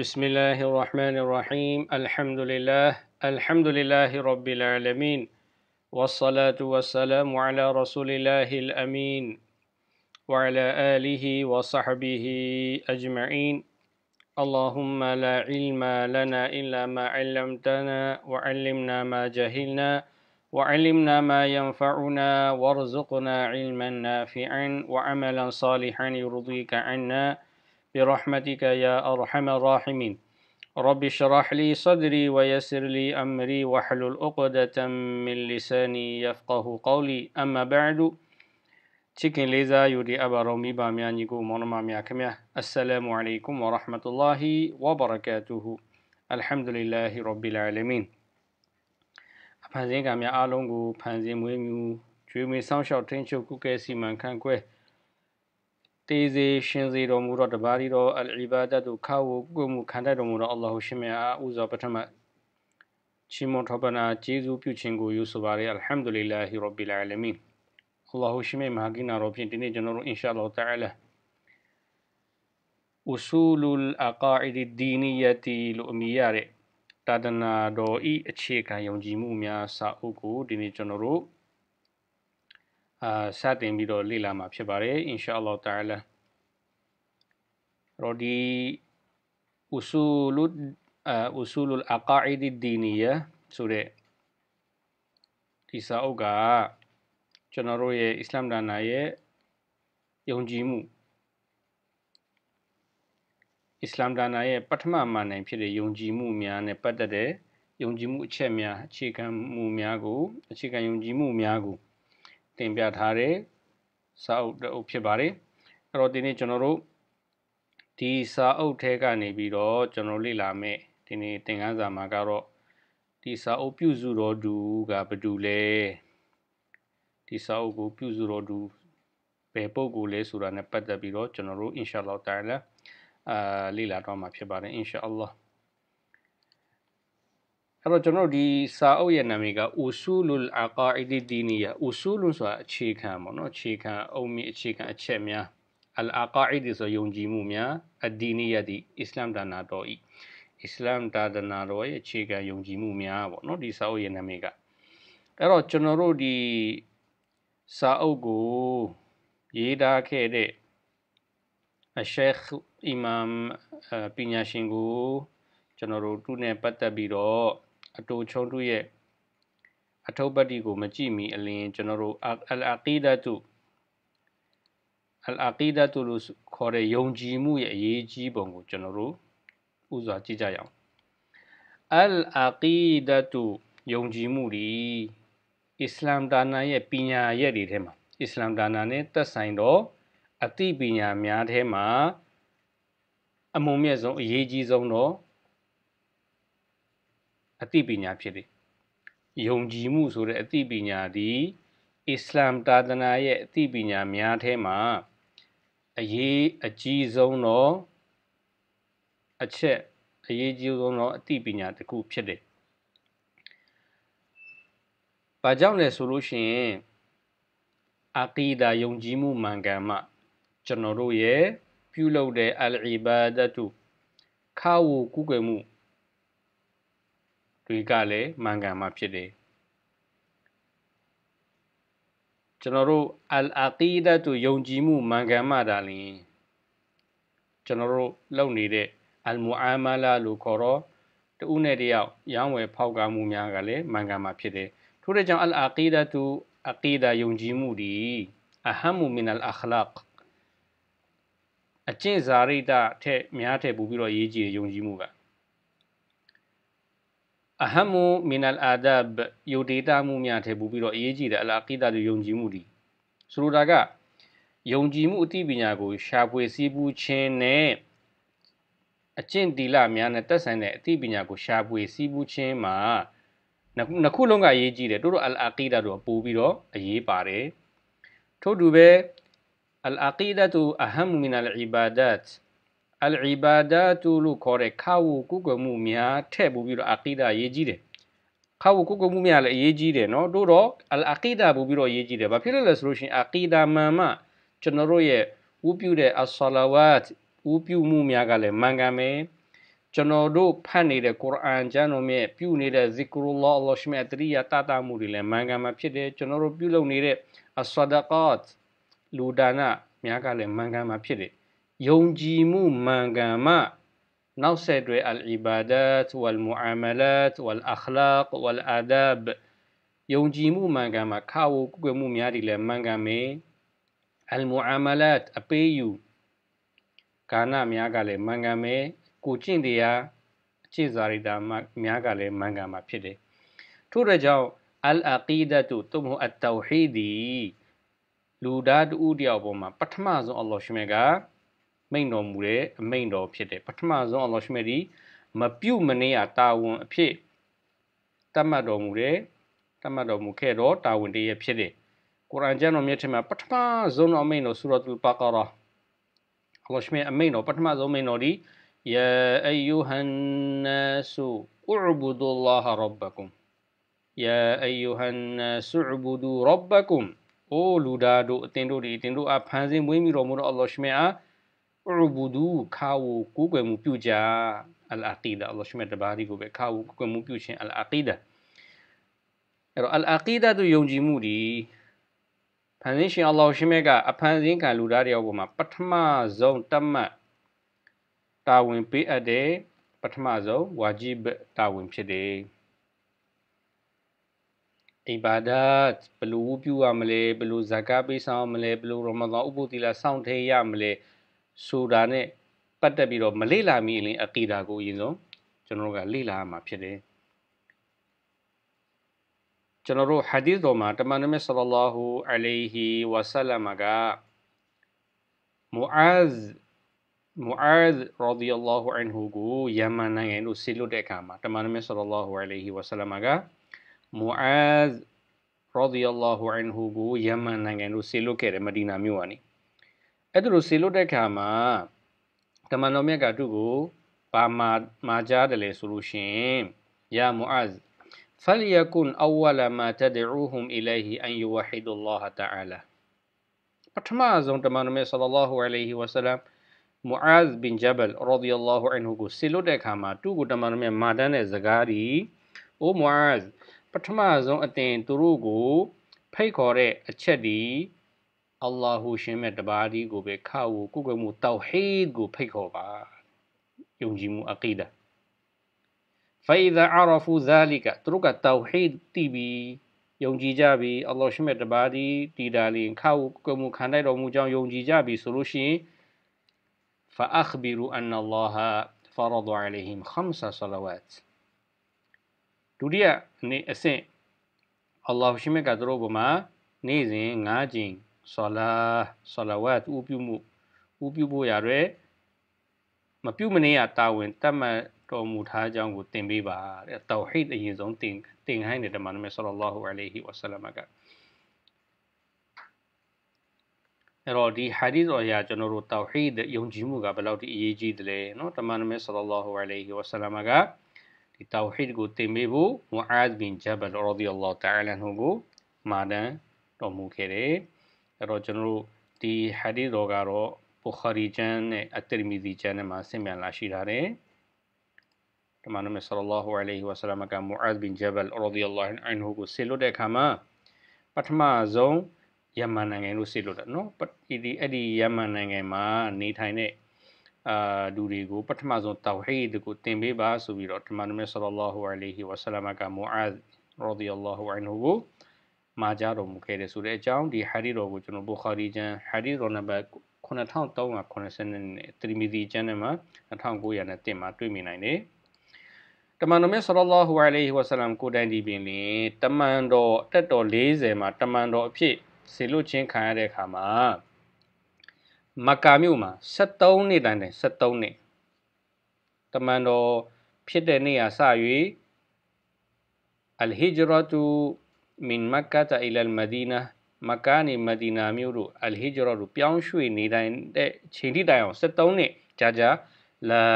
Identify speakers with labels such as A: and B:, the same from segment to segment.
A: بسم الله الرحمن الرحيم الحمد لله الحمد لله رب العالمين والصلاة والسلام على رسول الله الأمين وعلى آله وصحبه أجمعين اللهم لا علم لنا إلا ما علمتنا وعلمنا ما جهلنا وعلمنا ما ينفعنا وارزقنا علما نافعا وعملا صالحا يرضيك عنا برحمتك يا أرحم الراحمين رب اشرح لي صدري ويسر لي أمري واحلل عقدة من لساني يفقه قولي أما بعد ချစ်ခင်လေးစားယူဒီအဘာရောမီပါများညီကိုမောင်နှမများခင်ဗျာအစ္စလာမုအလိုင်ကွမ်ဝရဟမတူလာဟီဝဘရကာတူဟူအလ်ဟမ်ဒူလ illah ရဘ်ဘီလအာလမင်အဖန်စင်းကများအားလုံးကိုဖန်ဆင်းမွေးမြူကျွေးမွေးဆောင်ရှောက်ထိန်းချုပ်ကုကဲစီမံခန့်ခွဲတေးစေရှင်စေတော်မူသောတပါးရီတော်အလ်အီဘာဒတ်တို့ခါဝကိုမှုခံတတ်တော်မူသောအလ္လာဟ်ရှင်မြတ်အားဥစွာပထမချီးမွမ်းထောပနာကျေးဇူးပြုခြင်းကိုယူဆိုပါရယ်အလ်ဟမ်ဒူလ illah ရဘ်လ်အာလမင်အလ္လာဟ်ရှင်မြတ်မဟာကင်နာတော်ဖြင့်ဒီနေ့ကျွန်တော်တို့အင်ရှာအလ္လာဟ်တာအလာ usul al aqaid ad diniyati လို့အမည်ရတဲ့တာဒနာတော်ဤအခြေခံယုံကြည်မှုများစာအုပ်ကိုဒီနေ့ကျွန်တော်တို့အာစတင်ပြီးတော့လေ့လာမှာဖြစ်ပါတယ် inshallah ta'ala ရောဒီ usul usul al aqaid ad diniya ဆိုတဲ့ဒီစာအုပ်ကကျွန်တော်တို့ရဲ့အစ္စလာမ်ဒါနာရဲ့ယုံကြည်မှုအစ္စလာမ်ဒါနာရဲ့ပထမမှန်နိုင်ဖြစ်တဲ့ယုံကြည်မှုများနဲ့ပတ်သက်တဲ့ယုံကြည်မှုအချက်များအခြေခံမှုများကိုအခြေခံယုံကြည်မှုများကိုတင်ပြထားတဲ့စာအုပ်တအုပ်ဖြစ်ပါတယ်အဲ့တော့ဒီနေ့ကျွန်တော်တို့ဒီစာအုပ်ထဲကနေပြီးတော့ကျွန်တော်လေ့လာမယ်ဒီနေ့သင်ခန်းစာမှာကတော့ဒီစာအုပ်ပြုစုတော်သူကဘာတူလဲဒီစာအုပ်ကိုပြုစုတော်သူဘယ်ပုံကိုလဲဆိုတာနဲ့ပတ်သက်ပြီးတော့ကျွန်တော်တို့ inshallah တိုင်းလာအာလေ့လာတော့မှာဖြစ်ပါတယ် inshallah အဲ့တော့ကျွန်တော်ဒီစာအုပ်ရဲ့နာမည်က Usulul Aqaid Diniya Usul ဆိုတာအခြေခံပေါ့နော်အခြေခံအုံမြင့်အခြေခံအချက်များ Al Aqaid ဆိုယုံကြည်မှုများ Ad-Diniya ဒီအစ္စလာမ်ဒါနာတော်ဤအစ္စလာမ်ဒါနာတော်ရဲ့အခြေခံယုံကြည်မှုများပေါ့နော်ဒီစာအုပ်ရဲ့နာမည်ကအဲ့တော့ကျွန်တော်တို့ဒီစာအုပ်ကိုရေးသားခဲ့တဲ့အရှေခ်အီမမ်ပညာရှင်ကိုကျွန်တော်တို့သူ့နဲ့ပတ်သက်ပြီးတော့အတူချုံတုရဲ့အထုပ်ပတ္တိကိုမကြည့်မီအလင်းကျွန်တော်တို့အလ်အာကီဒတုအလ်အာကီဒတုလို့ခေါ်တဲ့ယုံကြည်မှုရဲ့အရေးကြီးပုံကိုကျွန်တော်တို့ဥစွာကြည့်ကြရအောင်အလ်အာကီဒတုယုံကြည်မှုဒီအစ္စလာမ်ဒါနရဲ့ပညာရက်တွေထဲမှာအစ္စလာမ်ဒါနနဲ့သက်ဆိုင်တော့အသိပညာများထဲမှာအမုံမြတ်ဆုံးအရေးကြီးဆုံးတော့အသိပညာဖြစ်တယ်။ယုံကြည်မှုဆိုတဲ့အသိပညာသည်အစ္စလာမ်သာသနာရဲ့အသိပညာများထဲမှာအရေးအကြီးဆုံးသောအချက်အရေးကြီးဆုံးသောအသိပညာတစ်ခုဖြစ်တယ်။ဘာကြောင့်လဲဆိုလို့ရှိရင်အာကီဒါယုံကြည်မှုမှန်ကန်မှကျွန်တော်တို့ရဲ့ပြုလုပ်တဲ့အလ်အီဘာဒတ်ခါဝူကုကွယ်မှုတွေကလည်းမှန်ကန်မှာဖြစ်တယ်ကျွန်တော်တို့အလ်အာကီဒတ်ယုံကြည်မှုမှန်ကန်မှဒါလျင်ကျွန်တော်တို့လုပ်နေတဲ့အလ်မူအာမလာလို့ခေါ်တော့တူးနဲ့တယောက်ရောင်းဝယ်ဖောက်ကားမှုများကလည်းမှန်ကန်မှာဖြစ်တယ်ထို့တဲ့ကြောင့်အလ်အာကီဒတ်အကီဒါယုံကြည်မှုဒီအဟမ်မူမင်အလ်အခလာကအကျင့်စာရိတထက်များထက်ပိုပြီးတော့ရေးကြည့်ယုံကြည်မှုကအဟမ်မူမင်အလ်အာဒဘ်ယုဒေတာမှုများထဲပူပြီးတော့အရေးကြီးတယ်အလအကီဒါတို့ယုံကြည်မှုဒီဆိုလိုတာကယုံကြည်မှုအသိပညာကိုရှာဖွေစည်းပူးခြင်းနဲ့အကျင့်တီလများနဲ့တက်ဆိုင်တဲ့အသိပညာကိုရှာဖွေစည်းပူးခြင်းမှာနှစ်ခုလုံးကအရေးကြီးတယ်တို့တို့အလအကီဒါတို့ပူပြီးတော့အရေးပါတယ်ထို့တူပဲအလအကီဒါတူအဟမ်မူမင်အလ်အီဘာဒတ်အလ်အီဘာဒတ်လို့ခေါ်တဲ့ခါဝူကုကွယ်မှုများထည့်ပို့ပြီးတော့အကီဒါရေးကြီးတယ်ခါဝူကုကွယ်မှုများလည်းအရေးကြီးတယ်နော်တို့တော့အလ်အကီဒါပို့ပြီးတော့ရေးကြီးတယ်ဘာဖြစ်လို့လဲဆိုလို့ရှိရင်အကီဒါမှန်မှကျွန်တော်တို့ရဲ့ဥပြုတဲ့အဆလာဝတ်ဥပြုမှုများကလည်းမှန်ကန်ပဲကျွန်တော်တို့ဖတ်နေတဲ့ကုရ်အာန်ကျမ်းတော်မြတ်ပြုနေတဲ့ဇီကရူလာအလ္လာဟ်ရှမအတရိယာတာတာမှုတွေလည်းမှန်ကန်မှာဖြစ်တယ်ကျွန်တော်တို့ပြုလုပ်နေတဲ့အဆဒကာတ်လူဒါနများကလည်းမှန်ကန်မှာဖြစ်တယ်ယုံကြည်မှုမှန်ကန်မှနောက်ဆက်တွဲအလ်အီဘာဒတ်ဝလ်မူအာမလတ်ဝလ်အခလာကဝလ်အာဒဘ်ယုံကြည်မှုမှန်ကန်မှာခါဝုကွယ်မှုများတွေလည်းမှန်ကန်မယ်အလ်မူအာမလတ်အပေးယူကာဏများကလည်းမှန်ကန်မယ်ကိုကျင့်တရားအခြေစာရိတာများကလည်းမှန်ကန်မှာဖြစ်တယ်ထို့တဲ့ကြောင့်အလ်အကီဒတ်တုမအတ်တဝဟီဒီလူသားတူတယောက်ပေါ်မှာပထမဆုံးအလ္လာဟ်ရှင်မြတ်ကမိန်တော်မူတဲ့အမိန်တော်ဖြစ်တယ်ပထမဆုံးအလောရှိမဒီမပြုတ်မနေရတာဝန်အဖြစ်တတ်မှတ်တော်မူတယ်တတ်မှတ်တော်မူခဲ့တော့တာဝန်တည်းရဖြစ်တယ်ကုရ်အာန်ကျမ်းတော်မြတ်ထင်မှာပထမဆုံးအမိန်တော်ဆူရတ်အယ်ဘာကာရာအလောရှိမအမိန်တော်ပထမဆုံးမိန်တော်ဒီယာအယူဟန်နာဆူအူဘူဒူလာဟရဘကုမ် يا أيها الناس اعبدوا ربكم အိုလူသားတို့အတင်တို့ဒီတင်တို့အားဖန်ဆင်းမွေးမြူတော်မူသောအလ္လာဟ်ရှမေအား ubudu ခါဝကိုးကွယ်မှုပြုကြအလ်အာကီဒါအလ္လာဟ်ရှမတ်တဘာရီကိုပဲခါဝကိုးကွယ်မှုပြုခြင်းအလ်အာကီဒါအဲ့တော့အလ်အာကီဒါသူယုံကြည်မှုဒီဖန်ဆင်းရှင်အလ္လာဟ်ရှမတ်ကအဖန်ဆင်းခံလူသားတွေအပေါ်မှာပထမဆုံးတတ်မှတ်တာဝန်ပေးအပ်တဲ့ပထမဆုံးဝါဂျီဘတာဝန်ဖြစ်တယ်အိဘာဒတ်ဘယ်လိုပြုရမလဲဘယ်လိုဇကာပေးဆောင်ရမလဲဘယ်လိုရမဒန်ဥပုသီလာစောင့်ထိရမလဲဆိုတာနဲ့ပတ်သက်ပြီးတော့မလေ့လာမိရင်အကီဒါကိုအရင်ဆုံးကျွန်တော်တို့ကလေ့လာရမှာဖြစ်တယ်ကျွန်တော်တို့ဟာဒီသ်တော်မှာတမန်တော်မြတ်ဆလ္လာလာဟူအလိုင်ဟီဝါဆလမ်ကမူအာဇ်မူအာဇ်ရာဒီအလ္လာဟူအန်ဟူကိုယမန်နိုင်ငံတို့ဆီလွတ်တဲ့အခါမှာတမန်တော်မြတ်ဆလ္လာလာဟူအလိုင်ဟီဝါဆလမ်ကမူအာဇ်ရာဒီအလ္လာဟူအန်ဟူကိုယမန်နိုင်ငံတို့ဆီလွတ်ခဲ့တယ်မဒီနာမြို့ကနေ။အဲ့ဒါလိုစေလွတ်တဲ့ခါမှာတမန်တော်မြတ်ကသူ့ကိုဘာမာမာကြားတယ်လေဆိုလို့ရှင်ယာမူအဇ် فليكن أول ما تدعوهم إليه أن يوحدوا الله تعالى ပထမဆုံးတမန်တော်မြတ်ဆလ္လာဟူအလိုင်ဟီဝါဆလမ်မူအာဇ်ဘင်ဂျဘယ်ရာဒီအလ္လာဟူအန်ဟူကိုဆီလွတ်တဲ့အခါမှာသူ့ကိုတမန်တော်မြတ်မာတန်းတဲ့ဇကားဒီအိုမူအာဇ်ပထမဆုံးအတင်သူတို့ကိုဖိတ်ခေါ်တဲ့အချက်ဒီအလ္လာဟူရှင်မဲ့တပါးဒီကိုပဲခါဝူကုကမှုတောဟီဒ်ကိုဖိတ်ခေါ်ပါယုံကြည်မှုအကိဒါ فإذا عرفوا ذلك သူတို့ကတောဟီဒ်တီးပြီးယုံကြည်ကြပြီးအလ္လာဟ်ရှင်မဲ့တပါးဒီတီတာလင်ခါဝူကုကမှုခံတိုက်တော်မူကြောင်းယုံကြည်ကြပြီးဆိုလို့ရှိရင် فأخبروا أن الله فرض عليهم خمس صلوات ဒုတိယအဆင့်အလ္လာဟ်ရှင်မဲ့ကသူတို့ဘုမာနေ့စဉ်၅ကြိမ်ဆလာဆလာဝတ်ဥပြုမှုဥပြုဖို့ရရဲမပြုမနေရတာဝန်တတ်မှတ်တော်မူထားကြောင်းကိုသင်ပေးပါတဲ့တောဟိတ်အရင်ဆုံးသင်သင်ခိုင်းတယ်တမန်တော်ဆလ္လာဟူအလိုင်းဟိဝဆလမ်ကအဲ့တော့ဒီဟာဒီသ်အရာကျွန်တော်တို့တောဟိတ်ယုံကြည်မှုကဘယ်လောက်ထိအရေးကြီးတယ်လဲနော်တမန်တော်ဆလ္လာဟူအလိုင်းဟိဝဆလမ်ကဒီတောဟိတ်ကိုသင်ပေးဖို့မူအာဇ်ဘင်ဂျဘလ်ရာဒီအလ္လာဟ်တာအလာဟူကိုမာဒန်တော်မူခဲ့တယ်။အဲ့တော့ကျွန်တော်တို့ဒီဟာဒီတော်ကတော့ဘူခရီကျမ်းနဲ့အတ္တမီဇီကျမ်းနဲ့မှာဆင်ပြန်လာရှိထားတယ်တမန်တော်မြတ်ဆလ္လာဟူအလိုင်ဟီဝါဆလမ်ကမူအာဇ်ဘင်ဂျဘယ်ရဒီအလ္လာဟ်အန်ဟူကိုဆေလွတ်တဲ့အခါမှာပထမဆုံးယမန်နိုင်ငံလို့ဆေလွတ်တာနော်ဒီအဲ့ဒီယမန်နိုင်ငံမှာနေထိုင်တဲ့အာလူတွေကိုပထမဆုံးတောဟီဒ်ကိုသင်ပေးပါဆိုပြီးတော့တမန်တော်မြတ်ဆလ္လာဟူအလိုင်ဟီဝါဆလမ်ကမူအာဇ်ရဒီအလ္လာဟ်အန်ဟူကိုမှာကြားတော်မူခဲ့တယ်ဆိုတဲ့အကြောင်းဒီဟာဒီတော်ကိုကျွန်တော်ဘူခါရီကျမ်းဟာဒီတော်နံပါတ်9380နဲ့တရီမီဒီကျမ်းထဲမှာ1901မှာတွေ့မြင်နိုင်တယ်တမန်တော်မြတ်ဆလလာဟူအလိုင်းဝါဆလမ်ကိုတိုင်ဒီပင်လင်တမန်တော်တက်တော်40မှာတမန်တော်အဖြစ်ဆေလွတ်ချင်းခံရတဲ့အခါမှာမက္ကာမြို့မှာ73နှစ်တိုင်တိုင်73နှစ်တမန်တော်ဖြစ်တဲ့နေ့အားစ၍အလ်ဟီဂျရတူ min makkata ila al madina မက္ကာနေမဒီနာမြို့တို့အလ်ဟီဂျရာတို့ပြောင်းရွှေ့နေတိုင်းတဲ့ချိန်ထိတိုင်အောင်73နှစ်ကြာကြာလာ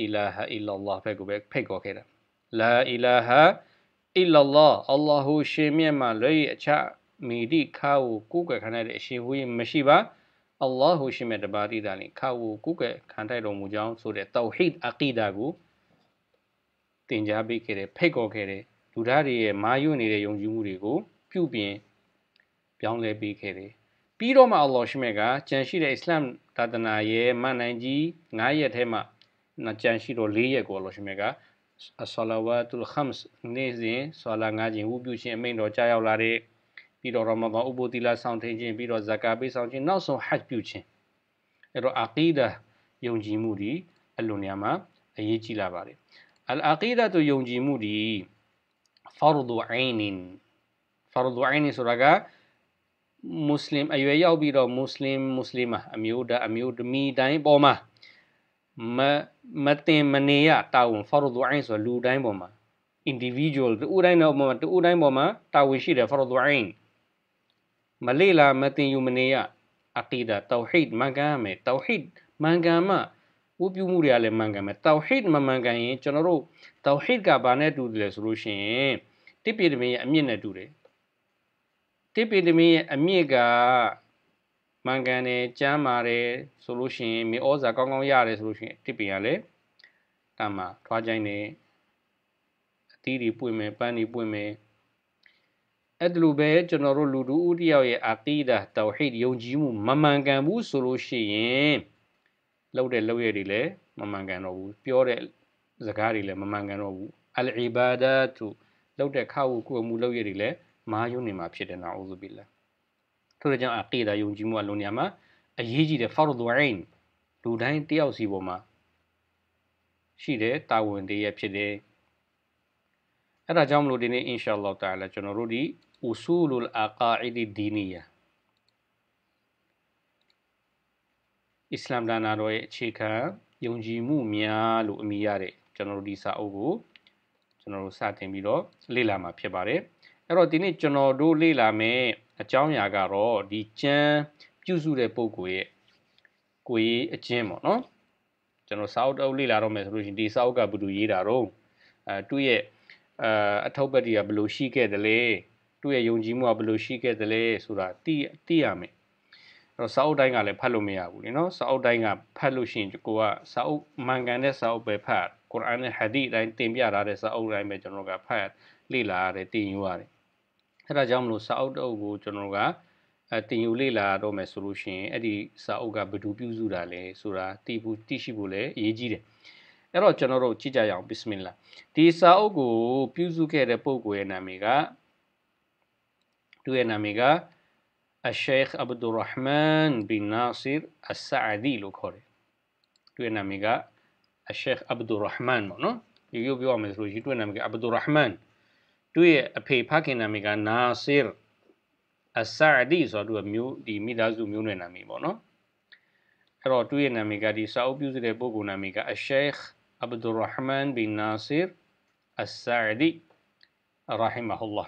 A: အီလာဟာအီလာလာဖက်ကိုပဲဖိတ်ခေါ်ခဲ့တာလာအီလာဟာအီလာလာအလ္လာဟူရှင်မြတ်မှာလွယ်ရအချမီဒီခါကိုကိုးကွယ်ခံရတဲ့အရှင်ဟူရင်မရှိပါအလ္လာဟူရှင်မြတ်တပါးတိတာလင်ခါကိုကိုးကွယ်ခံတိုက်တော်မူကြောင်းဆိုတဲ့တောဟီဒ်အကီဒါကိုတင် जा ပေးခဲ့တယ်ဖိတ်ခေါ်ခဲ့တယ်လူသားတွေရဲ့မာယွနေတဲ့ယုံကြည်မှုတွေကိုပြုပြင် ပြောင်းလဲပေးခဲ့တယ်။ပြီးတော့မှအလ္လာဟ်ရှိမဲ့ကကြံရှိတဲ့အစ္စလာမ်သာသနာရဲ့မနိုင်ကြီး9ရက်ထဲမှာကြံရှိတော့4ရက်ကိုအလ္လာဟ်ရှိမဲ့ကအဆလဝါတုလ်ခမ်စ်နေ့စဉ်ဆလာငါးခြင်းဝုပြုခြင်းအမိန့်တော်ကြားရောက်လာတဲ့ပြီးတော့ရမဒန်ဥပုသီလာဆောင်ထင်းခြင်းပြီးတော့ဇကာပေးဆောင်ခြင်းနောက်ဆုံးဟတ်ပြုခြင်းအဲ့တော့အာကီဒါယုံကြည်မှုဒီအလွန်များမှာအရေးကြီးလာပါတယ်အလ်အာကီဒါတို့ယုံကြည်မှုဒီ fardu ainin fardu ainin ဆိုတာကမွတ်စလင်အရွယ်ရောက်ပြီးတော့မွတ်စလင်မွတ်စလင်မအမျိုးသားအမျိုးသမီးတိုင်းပေါ်မှာမမတင်မနေရတာဝန် fardu ain ဆိုလူတိုင်းပေါ်မှာ individual တူတိုင်းတော့ပေါ်မှာတူတိုင်းပေါ်မှာတာဝန်ရှိတယ် fardu ain မလေးလာမတင်ယူမနေရအကီဒါ tauhid မန်ကန်မယ် tauhid မန်ကန်မှာဝုပြုမှုတွေကလည်းမှန်ကန်မယ်တောဟိဒ်မမှန်ကန်ရင်ကျွန်တော်တို့တောဟိဒ်ကဘာနဲ့တူတယ်လဲဆိုလို့ရှိရင်တိပိတမင်းရဲ့အမြင့်နဲ့တူတယ်တိပိတမင်းရဲ့အမြင့်ကမှန်ကန်တယ်ကျမ်းမာတယ်ဆိုလို့ရှိရင်မြေဩဇာကောင်းကောင်းရတယ်ဆိုလို့ရှိရင်တိပိကလည်းတမထွားကြိုင်းတယ်အသီးတွေပွင့်မယ်ပန်းတွေပွင့်မယ်အဲ့ဒါလိုပဲကျွန်တော်တို့လူတူဦးတယောက်ရဲ့အာကီဒါတောဟိဒ်ယုံကြည်မှုမမှန်ကန်ဘူးဆိုလို့ရှိရင်လုပ်တဲ့လုပ်ရည်တွေလည်းမမှန်ကန်တော့ဘူးပြောတဲ့စကားတွေလည်းမမှန်ကန်တော့ဘူးအလ်အီဘာဒတ်လုပ်တဲ့ခါဝုကုအမှုလုပ်ရည်တွေလည်းမာယုံနေမှာဖြစ်တယ်နော်ဥဇူဘီလာထို့ကြောင့်အကိဒါယုံကြည်မှုအလုံးနေရာမှာအရေးကြီးတဲ့ fardu ain လူတိုင်းတယောက်စီပေါ်မှာရှိတဲ့တာဝန်တွေရဖြစ်တယ်အဲ့ဒါကြောင့်မလို့ဒီနေ့ inshallah တာလာကျွန်တော်တို့ဒီ usulul aqaid diniyah အစ္စလာမ်ဒါနာတော်ရဲ့အခြေခံယုံကြည်မှုများလို့အမည်ရတဲ့ကျွန်တော်တို့ဒီစာအုပ်ကိုကျွန်တော်တို့စတင်ပြီးတော့လေ့လာမှာဖြစ်ပါတယ်။အဲ့တော့ဒီနေ့ကျွန်တော်တို့လေ့လာမယ်အကြောင်းအရာကတော့ဒီကျမ်းပြုစုတဲ့ပုံကိုရဲ့ကိုရေးအကျင်းပေါ့နော်။ကျွန်တော်စာအုပ်တော့လေ့လာတော့မယ်ဆိုလို့ရှိရင်ဒီစာအုပ်ကဘယ်လိုရေးတာတော့အဲသူ့ရဲ့အအထောက်ပတ္တိကဘယ်လိုရှိခဲ့သလဲသူ့ရဲ့ယုံကြည်မှုကဘယ်လိုရှိခဲ့သလဲဆိုတာသိသိရမယ်တော့စာအုပ်တိုင်းကလည်းဖတ်လို့မရဘူးလीနော်စာအုပ်တိုင်းကဖတ်လို့ရှိရင်ကိုကစာအုပ်မှန်ကန်တဲ့စာအုပ်ပဲဖတ်ကုရ်အာန်နဲ့ဟာဒီတိုင်းတင်ပြထားတဲ့စာအုပ်တိုင်းပဲကျွန်တော်ကဖတ်လေ့လာရတယ်တင်ယူရတယ်အဲ့ဒါကြောင့်မလို့စာအုပ်တုပ်ကိုကျွန်တော်ကအဲတင်ယူလေ့လာတော့မယ်ဆိုလို့ရှိရင်အဲ့ဒီစာအုပ်ကဘယ်သူပြုစုတာလဲဆိုတာသိဖို့သိရှိဖို့လည်းအရေးကြီးတယ်အဲ့တော့ကျွန်တော်တို့ကြည့်ကြရအောင်ဘစ်စမင်လာဒီစာအုပ်ကိုပြုစုခဲ့တဲ့ပုဂ္ဂိုလ်ရဲ့နာမည်ကသူ့ရဲ့နာမည်ကအရှိခ်အဗ်ဒူရဟ်မန်ဘင်နာဆစ်အဆာဒီလို့ခေါ်တယ်သူရဲ့နာမည်ကအရှိခ်အဗ်ဒူရဟ်မန်ပေါ့နော်ဒီလိုပြောရမယ်ဆိုလို့ရှိရင်သူရဲ့နာမည်ကအဗ်ဒူရဟ်မန်သူရဲ့အဖေဖခင်နာမည်ကနာဆစ်အဆာဒီဆိုတော့သူကမျိုးဒီမိသားစုမျိုးနွယ်နာမည်ပေါ့နော်အဲ့တော့သူရဲ့နာမည်ကဒီစာအုပ်ပြုစုတဲ့ပုဂ္ဂိုလ်နာမည်ကအရှိခ်အဗ်ဒူရဟ်မန်ဘင်နာဆစ်အဆာဒီရဟီမဟူလာ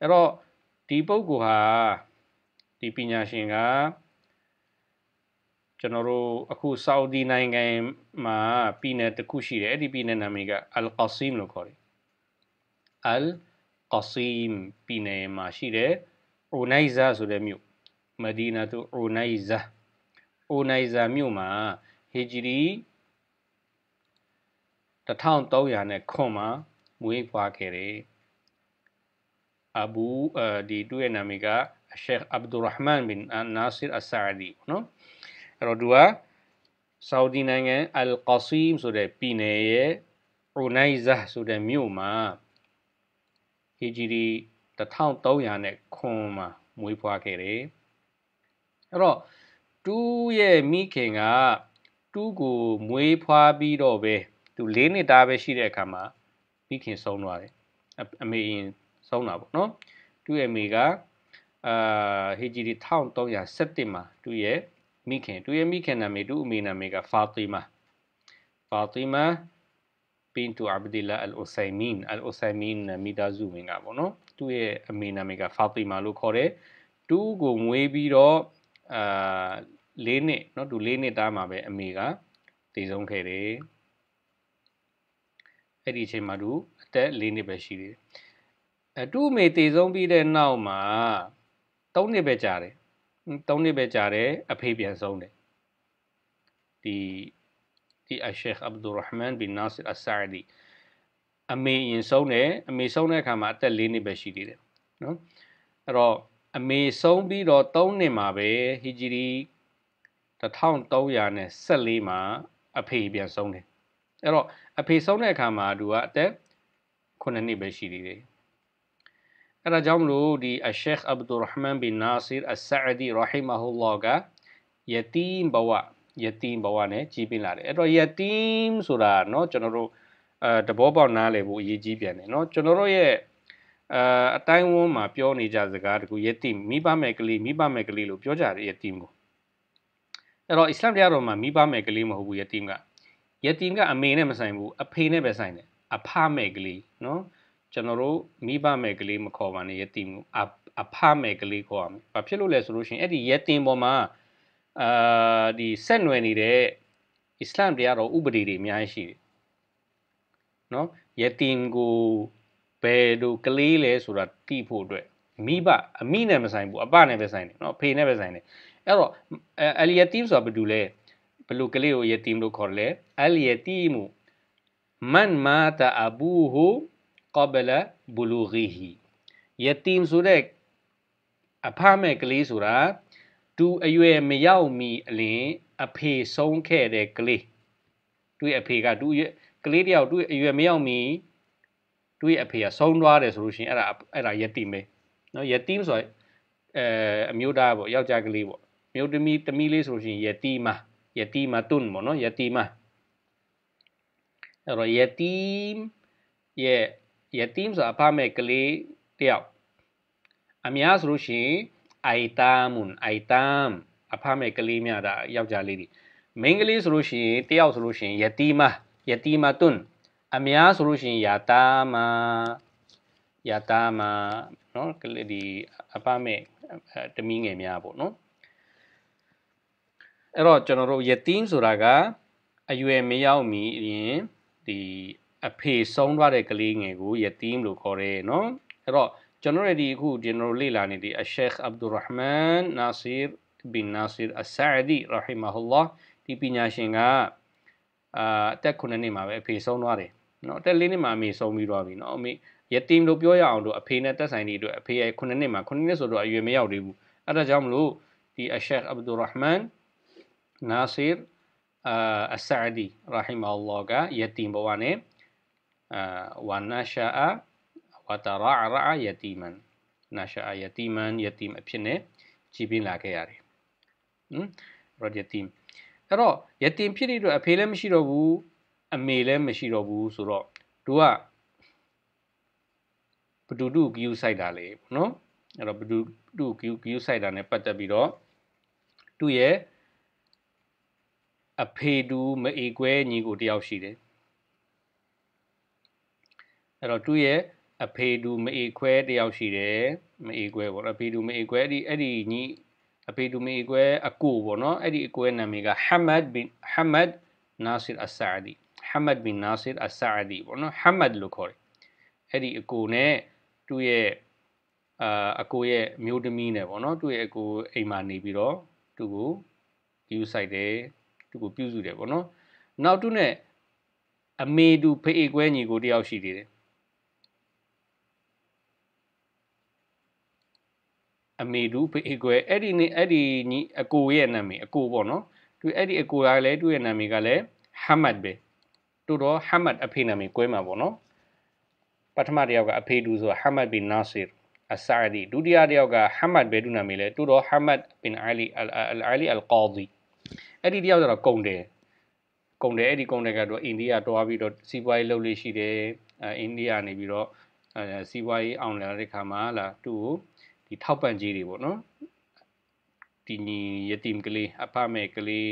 A: အဲ့တော့ဒီပုဂ္ဂိုလ်ဟာဒီပညာရှင်ကကျွန်တော်တို့အခုဆာဥဒီနိုင်ငံမှာပြည်နယ်တစ်ခုရှိတယ်အဲ့ဒီပြည်နယ်နာမည်ကအယ်ကာဆီမ်လို့ခေါ်တယ်အယ်ကာဆီမ်ပြည်နယ်မှာရှိတယ်အိုနိုင်ဇာဆိုတဲ့မြို့မဒီနာတူအိုနိုင်ဇာအိုနိုင်ဇာမြို့မှာဟီဂျရီ1300နဲ့ခွန်မှာမွေးဖွားခဲ့တယ်အဘူဒီသူ့ရဲ့နာမည်ကရှက်အဗ်ဒူရဟ်မန်ဘင်နာဆာအဆာဒီနော်အဲ့တော့သူကဆာဥဒီနိုင်ငံအလ်ကာဆီမ်ဆိုတဲ့ပြည်နယ်ရဲ့ဟိုနိုင်ဇာဆိုတဲ့မြို့မှာဟီဂျီရီ1300နဲ့ခွန်မှာမွေးဖွားခဲ့တယ်အဲ့တော့သူ့ရဲ့မိခင်ကသူ့ကိုမွေးဖွားပြီးတော့ပဲသူ၄နှစ်သားပဲရှိတဲ့အခါမှာမိခင်ဆုံးသွားတယ်အမေရင်ဆုံးတာပေါ့နော်သူ့ရဲ့မိကအာဟီဂျီရီ1317မှာသူ့ရဲ့မိခင်သူ့ရဲ့မိခင်နာမည်သူ့အမေနာမည်ကဖာတီမာဖာတီမာပင်တူအဘဒီလာအယ်အိုဆိုင်မင်အယ်အိုဆိုင်မင်မိသားစုဝင်ကပေါ့နော်သူ့ရဲ့အမေနာမည်ကဖာတီမာလို့ခေါ်တယ်သူ့ကိုမွေးပြီးတော့အာ၄နှစ်เนาะသူ၄နှစ်သားမှာပဲအမေကတည်ဆုံးခဲ့တယ်အဲ့ဒီအချိန်မှာသူအသက်၄နှစ်ပဲရှိသေးတယ်အတူမေတည်ဆုံးပြီးတဲ့နောက်မှာ၃နှစ်ပဲကြာတယ်၃နှစ်ပဲကြာတယ်အဖေပြန်ဆုံးတယ်ဒီဒီအရှက်အဗ်ဒူရဟ်မန်ဘင်နာဆစ်အဆာဒီအမေရင်ဆုံးတယ်အမေဆုံးတဲ့အခါမှာအသက်၄နှစ်ပဲရှိသေးတယ်နော်အဲ့တော့အမေဆုံးပြီးတော့၃နှစ်မှာပဲဟီဂျီရီ1314မှာအဖေပြန်ဆုံးတယ်အဲ့တော့အဖေဆုံးတဲ့အခါမှာသူကအသက်9နှစ်ပဲရှိသေးတယ်အဲ့ဒါကြောင့်မလို့ဒီအရှက်အဗ်ဒူရဟ်မန်ဘင်နာဆာအဆာဒီရဟီမဟူလာကယတီမ်ဘဝယတီမ်ဘဝနဲ့ကြီးပြင်းလာတယ်အဲ့တော့ယတီမ်ဆိုတာเนาะကျွန်တော်တို့အဲတဘောပေါက်နားလည်ဖို့အရေးကြီးပြန်တယ်เนาะကျွန်တော်တို့ရဲ့အဲအတိုင်းဝန်းမှာပြောနေကြစကားတကူယတိမိဘမဲ့ကလေးမိဘမဲ့ကလေးလို့ပြောကြတယ်ယတိကိုအဲ့တော့အစ္စလာမ်တရားတော်မှာမိဘမဲ့ကလေးမဟုတ်ဘူးယတိကယတိကအမေနဲ့မဆိုင်ဘူးအဖေနဲ့ပဲဆိုင်တယ်အဖမဲ့ကလေးเนาะကျွန်တော်တို့မိဘမဲ့ကလေးမခေါ်ပါနဲ့ယတိမှုအဖမဲ့ကလေးခေါ်ရမယ်။ဘာဖြစ်လို့လဲဆိုလို့ရှိရင်အဲ့ဒီယတင်ပေါ်မှာအာဒီဆက်နွယ်နေတဲ့အစ္စလာမ်တရားတော်ဥပဒေတွေအများကြီးရှိတယ်။နော်ယတင်ကိုဘယ်လိုကလေးလဲဆိုတာသိဖို့အတွက်မိဘအမိနဲ့မဆိုင်ဘူးအပနဲ့ပဲဆိုင်တယ်နော်ဖေနဲ့ပဲဆိုင်တယ်။အဲ့တော့အလီယတိမ်ဆိုတာဘာတူလဲဘယ်လိုကလေးကိုယတိမ်လို့ခေါ်လဲအလီယတိမ်မန်မာတာအဘူဟူ qabla bulughihi ယတီမ်ဆိုတဲ့အဖမဲ့ကလေးဆိုတာသူအရွယ်မရောက်မီအလင်းအဖေဆုံးခဲ့တဲ့ကလေးသူ့အဖေကသူ့ကလေးတယောက်သူ့အရွယ်မရောက်မီသူ့အဖေကဆုံးသွားတယ်ဆိုလို့ရှိရင်အဲ့ဒါအဲ့ဒါယတီမ်ပဲနော်ယတီမ်ဆိုအဲအမျိုးသားပေါ့ယောက်ျားကလေးပေါ့မျိုးသမီးသမီးလေးဆိုလို့ရှိရင်ယတီမာယတီမာတွန်းပေါ့နော်ယတီမာအဲ့တော့ယတီမ်ရဲ့ yatim ဆိုတာအဖမဲ့ကလေးတယောက်အများဆိုလို့ရှိရင်အိုက်တမ်မွန်အိုက်တမ်အဖမဲ့ကလေးများဒါယောက်ျားလေးတွေမိန်းကလေးဆိုလို့ရှိရင်တယောက်ဆိုလို့ရှိရင်ယတိမာယတိမာတွန်းအများဆိုလို့ရှိရင်ယာတာမာယာတာမာနော်ကလေးဒီအဖမဲ့တမီးငယ်များပေါ့နော်အဲ့တော့ကျွန်တော်တို့ယတိမ်ဆိုတာကအရွယ်မရောက်မီရင်ဒီအဖေဆုံးသွားတဲ့ကလေးငယ်ကိုယတီမ်လို့ခေါ်တယ်နော်အဲ့တော့ကျွန်တော်တို့ဒီအခုကျွန်တော်လေ့လာနေဒီအရှိခ်အဗ်ဒူရဟ်မန်နာစီရ်ဘင်နာစီရ်အဆာဒီရဟီမဟူလာဒီပညာရှင်ကအာတက်ခုနှစ်နှစ်မှာပဲအဖေဆုံးသွားတယ်နော်တက်လေးနှစ်မှာအမေဆုံးပြီးသွားပြီနော်အမေယတီမ်လို့ပြောရအောင်လို့အဖေနဲ့တက်ဆိုင်တဲ့အတွက်အဖေရဲ့ခုနှစ်နှစ်မှာခုနှစ်နှစ်ဆိုတော့အရွယ်မရောက်သေးဘူးအဲ့ဒါကြောင့်မလို့ဒီအရှိခ်အဗ်ဒူရဟ်မန်နာစီရ်အာအဆာဒီရဟီမဟူလာကယတီမ်ဘဝနဲ့ဝါနာရှာအဝတရာရာယတီမန်နာရှာအယတီမန်ယတီမအဖြစ်နဲ့ကြီးပင်းလာခဲ့ရတယ်။ဟမ်ရောယတီမအဲ့တော့ယတီမဖြစ်တဲ့အတွက်အဖေလည်းမရှိတော့ဘူးအမေလည်းမရှိတော့ဘူးဆိုတော့သူကဘဒူတူကယူဆိုင်တာလေပေါ့နော်အဲ့တော့ဘဒူတူကယူကယူဆိုင်တာ ਨੇ ပတ်သက်ပြီးတော့သူ့ရဲ့အဖေတူမအေကွဲညီကိုတယောက်ရှိတယ်အဲ့တော့သူ့ရဲ့အဖေတူမအေခွဲတယောက်ရှိတယ်မအေခွဲပေါ့နော်အဖေတူမအေခွဲအဲ့ဒီအဲ့ဒီညီအဖေတူမအေခွဲအကိုပေါ့နော်အဲ့ဒီအကိုရဲ့နာမည်ကဟမတ်ဘင်ဟမတ်နာဆစ်အဆာဒီဟမတ်ဘင်နာဆစ်အဆာဒီပေါ့နော်ဟမတ်လို့ခေါ်တယ်အဲ့ဒီအကိုနဲ့သူ့ရဲ့အာအကိုရဲ့မျိုးသမီးနဲ့ပေါ့နော်သူ့ရဲ့အကိုအိမ်မှာနေပြီးတော့သူ့ကိုယူဆိုင်တယ်သူ့ကိုပြုစုတယ်ပေါ့နော်နောက်သူ့နဲ့အမေတူဖေးအေခွဲညီကိုတယောက်ရှိသေးတယ်အမေဒူဖေကွယ်အဲ့ဒီနေအဲ့ဒီညီအကိုရဲ့နာမည်အကိုပေါ့နော်သူအဲ့ဒီအကိုကလည်းသူ့ရဲ့နာမည်ကလည်းဟမတ်ပဲတူတော့ဟမတ်အဖေနာမည်ကွဲမှာပေါ့နော်ပထမတစ်ယောက်ကအဖေဒူဆိုဟမတ်ဘင်နာဆစ်အစာဒီဒုတိယတစ်ယောက်ကဟမတ်ဘဲဒူနာမည်လဲတူတော့ဟမတ်ဘင်အာလီအလ်အာလီအလ်ကာဒီအဲ့ဒီတစ်ယောက်ကျတော့ကုံတယ်ကုံတယ်အဲ့ဒီကုံတယ်ကတော့အိန္ဒိယတွားပြီးတော့စီးပွားရေးလုပ်လို့ရှိတယ်အိန္ဒိယနေပြီးတော့စီးပွားရေးအောင်လာတဲ့ခါမှာလာသူ့ကိုဒီထောက်ပံ့ကြေးတွေပေါ့နော်ဒီညီယတိမ်ကလေးအဖမဲကလေး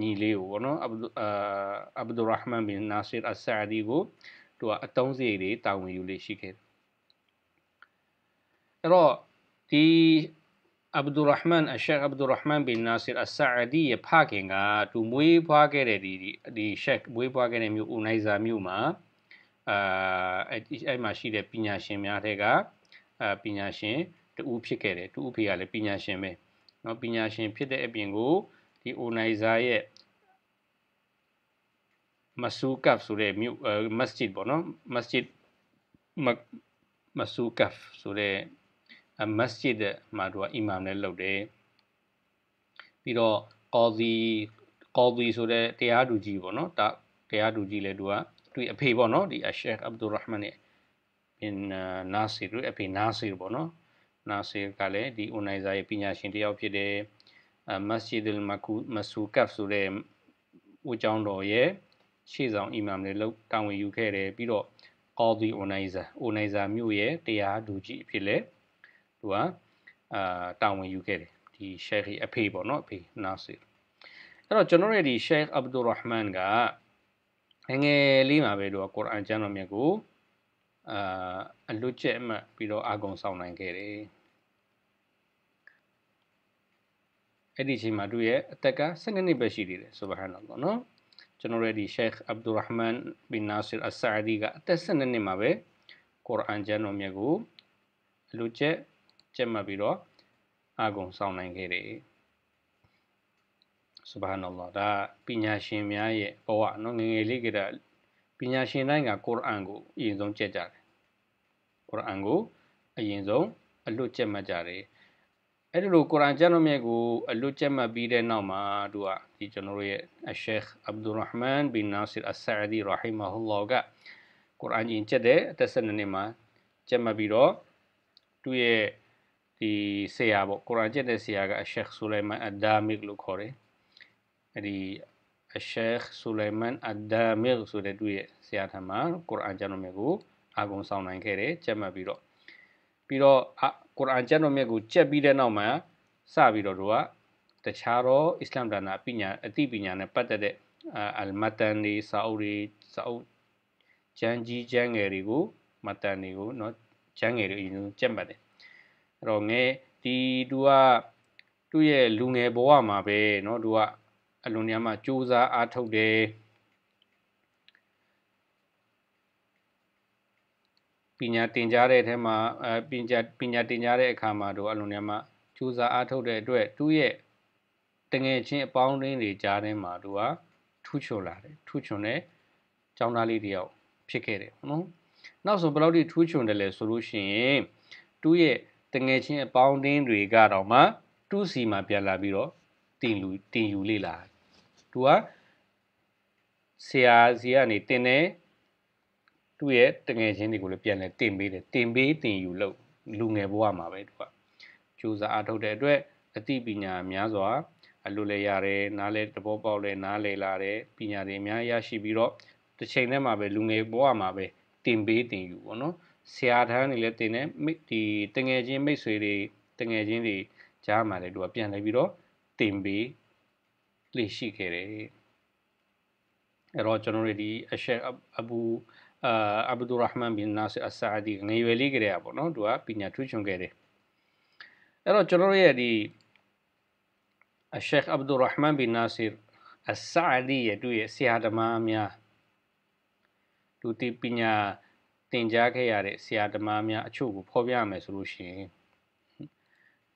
A: ညီလေးကိုပေါ့နော်အဗ္ဒူအဗ္ဒူရဟ်မန်ဘင်နာဆစ်အဆာဒီကိုသူကအတုံးစရိတ်တွေတာဝန်ယူလေးရှိခဲ့တယ်အဲ့တော့ဒီအဗ္ဒူရဟ်မန်အရှက်အဗ္ဒူရဟ်မန်ဘင်နာဆစ်အဆာဒီရဲ့ဖခင်ကသူမွေးဖွားခဲ့တဲ့ဒီဒီရှက်မွေးဖွားခဲ့တဲ့မြို့အူနိုင်ဇာမြို့မှာအာအဲ့မှာရှိတဲ့ပညာရှင်များတဲ့ကအာပညာရှင်တူဖြစ်ခဲ့တယ်တူအဖေကလည်းပညာရှင်ပဲเนาะပညာရှင်ဖြစ်တဲ့အပြင်ကိုဒီ Onaiza ရဲ့မဆူကပ်ဆိုတဲ့မြို့မစဂျစ်ပေါ့နော်မစဂျစ်မဆူကပ်ဆိုတဲ့မစဂျစ်မှာသူကအီမမ်နဲ့လုပ်တယ်ပြီးတော့ကော်ဒီကော်ဒီဆိုတဲ့တရားသူကြီးပေါ့နော်တရားသူကြီးလည်းသူကသူ့အဖေပေါ့နော်ဒီအရှက်အဗ်ဒူရဟ်မန်ရဲ့ bin nasir အဖေ nasir ပေါ့နော်နာဆေကလည်းဒီ Onaiza ရဲ့ပညာရှင်တယောက်ဖြစ်တယ်မတ်ရှိဒ်မကူမဆူကပ်ဆိုတဲ့ဦးကျောင်းတော်ရဲ့ရှေ့ဆောင်အီမမ်တွေလောက်တာဝန်ယူခဲ့တယ်ပြီးတော့ကောဒီအိုနိုင်ဇာအိုနိုင်ဇာမြို့ရဲ့တရားသူကြီးအဖြစ်လဲသူကအာတာဝန်ယူခဲ့တယ်ဒီရှိုက်အဖေပေါ့နော်အဖေနာဆီအဲ့တော့ကျွန်တော်ရဲ့ဒီရှိုက်အဗ်ဒူရဟ်မန်ကငယ်လေးမှာပဲသူကကုရ်အာန်ကျမ်းတော်မြတ်ကိုအာအလွတ်ကျက်အမှတ်ပြီးတော့အာဂုံဆောင်နိုင်ခဲ့တယ်အဲ့ဒီအချိန်မှာသူရဲ့အသက်က12နှစ်ပဲရှိသေးတယ်ဆူဘဟာနလောနော်ကျွန်တော်ရဲ့ဒီ Sheikh Abdul Rahman bin Nasir As-Saadi ကအသက်12နှစ်မှာပဲကုရ်အာန်ကျမ်းတော်မြတ်ကိုအလိုချက်ကျက်မှတ်ပြီးတော့အာဂုံဆောင်နိုင်ခဲ့တယ်ဆူဘဟာနလောဒါပညာရှင်များရဲ့ဘဝနော်ငငယ်လေးကတည်းကပညာရှင်တိုင်းကကုရ်အာန်ကိုအရင်ဆုံးကျက်ကြတယ်ကုရ်အာန်ကိုအရင်ဆုံးအလွတ်ကျက်မှတ်ကြတယ်အဲ့ဒီလိုကုရ်အာန်ကျမ်းတော်မြတ်ကိုအလွတ်ကျက်မှတ်ပြီးတဲ့နောက်မှာသူကဒီကျွန်တော်ရဲ့အရှက်အဗ်ဒူရ်ရဟ်မန်ဘင်နာဆစ်အဆာဒီရဟီမဟူလောကကုရ်အာန်ကြီးကျက်တဲ့အသက်၁၂နှစ်မှာကျက်မှတ်ပြီးတော့သူ့ရဲ့ဒီဆရာပေါ့ကုရ်အာန်ကျက်တဲ့ဆရာကအရှက်ဆူလိုင်မန်အဒါမစ်လို့ခေါ်တယ်အဲ့ဒီအရှက်ဆူလိုင်မန်အဒါမစ်ဆိုတဲ့သူ့ရဲ့ဆရာထံမှာကုရ်အာန်ကျမ်းတော်မြတ်ကိုအာဂုံဆောင်နိုင်ခဲ့တယ်ကျက်မှတ်ပြီးတော့ပြီးတော့ကုရ်အာန်ကျမ်းတော်မြတ်ကိုကြက်ပြီးတဲ့နောက်မှာစပြီးတော့သူကတခြားတော့အစ္စလာမ်ဒါနာပညာအသိပညာနဲ့ပတ်သက်တဲ့အလ်မတန်တွေစာအုပ်တွေစာအုပ်ကျမ်းကြီးကျမ်းငယ်တွေကိုမတန်တွေကိုเนาะကျမ်းငယ်တွေအရင်ဆုံးကြက်မှတ်တယ်အဲ့တော့ငယ်ဒီသူကသူ့ရဲ့လူငယ်ဘဝမှာပဲเนาะသူကအလွန်များမှစူးစမ်းအားထုတ်တယ်ညာသင်ကြားတဲ့အထက်မှာအဲပညာပညာသင်ကြားတဲ့အခါမှာတို့အလွန်များမှကြိုးစားအားထုတ်တဲ့အတွက်သူ့ရဲ့တငယ်ချင်းအပေါင်းအသင်းတွေကြားထဲမှာသူကထူးချွန်လာတယ်ထူးချွန်တဲ့ကျောင်းသားလေးတယောက်ဖြစ်ခဲ့တယ်နော်နောက်ဆုံးဘယ်လောက်ထိထူးချွန်တယ်လဲဆိုလို့ရှိရင်သူ့ရဲ့တငယ်ချင်းအပေါင်းအသင်းတွေကတော့မှသူ့စီမှာပြန်လာပြီးတော့တင်လူတင်ယူလေ့လာသူကဆရာစီကနေတင်တယ်သူ့ရဲ့တငယ်ချင်းတွေကိုလည်းပြန်လဲတင်ပေးတယ်တင်ပေးတင်ယူလို့လူငယ်ဘဝမှာပဲသူကကြိုးစားအားထုတ်တဲ့အတွက်အသိပညာများစွာအလိုလဲရတယ်နားလဲသဘောပေါက်လဲနားလဲလာတယ်ပညာတွေအများရရှိပြီးတော့တစ်ချိန်တည်းမှာပဲလူငယ်ဘဝမှာပဲတင်ပေးတင်ယူပေါ့နော်ဆရာထမ်းတွေလည်းတင်တယ်ဒီတငယ်ချင်းမိတ်ဆွေတွေတငယ်ချင်းတွေကြားမှာလည်းသူကပြန်လဲပြီးတော့တင်ပေးလေ့ရှိခဲ့တယ်အဲ့တော့ကျွန်တော်တို့ဒီအရှက်အဘူအာအဗ်ဒူရဟ်မန်ဘင်နာဆအဆာဒီငရွယ်လေးကလေးอ่ะပေါ့နော်သူကပညာထူးချွန်ခဲ့တယ်အဲ့တော့ကျွန်တော်ရဲ့ဒီအရှိခ်အဗ်ဒူရဟ်မန်ဘင်နာဆအဆာဒီရဲ့သူရဲ့ဆရာဓမ္မများသူတိပညာသင်ကြားခဲ့ရတဲ့ဆရာဓမ္မများအချို့ကိုဖော်ပြရမယ်ဆိုလို့ရှိရင်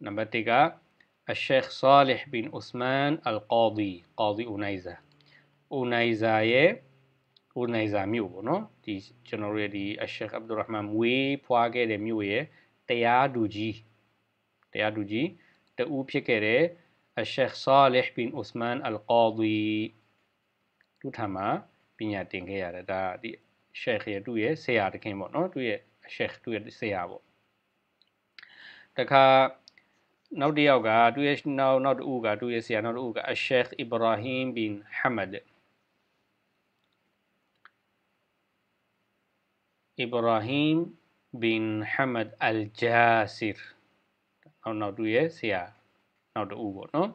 A: နံပါတ်1ကအရှိခ်ဆာလဟ်ဘင်ဥစမန်အလ်ကာဒီကာဒီအူနိုင်ဇာအူနိုင်ဇာရဲ့အိုနိုင်ဇာမြို့ပေါ့နော်ဒီကျွန်တော်တို့ရဲ့ဒီအရှက်အဗ်ဒူရဟ်မန်မွေးဖွားခဲ့တဲ့မြို့ရဲ့တရားသူကြီးတရားသူကြီးတူဖြစ်ခဲ့တဲ့အရှက်ဆာလဟ်ဘင်ဥစမန်အလ်ကာဒီသူထမှာပညာသင်ခဲ့ရတယ်ဒါဒီရှက်ရဲ့သူ့ရဲ့ဆရာတခင်ပေါ့နော်သူ့ရဲ့အရှက်သူ့ရဲ့ဆရာပေါ့တခါနောက်တစ်ယောက်ကသူ့ရဲ့နောက်နောက်တူကသူ့ရဲ့ဆရာနောက်တူကအရှက်အစ်ဘရာဟင်ဘင်ဟမဒ် Ibrahim bin Hamad al-Jasir နောက်နောက်သူရဲ့ဆရာနောက်တူပေါ့နော်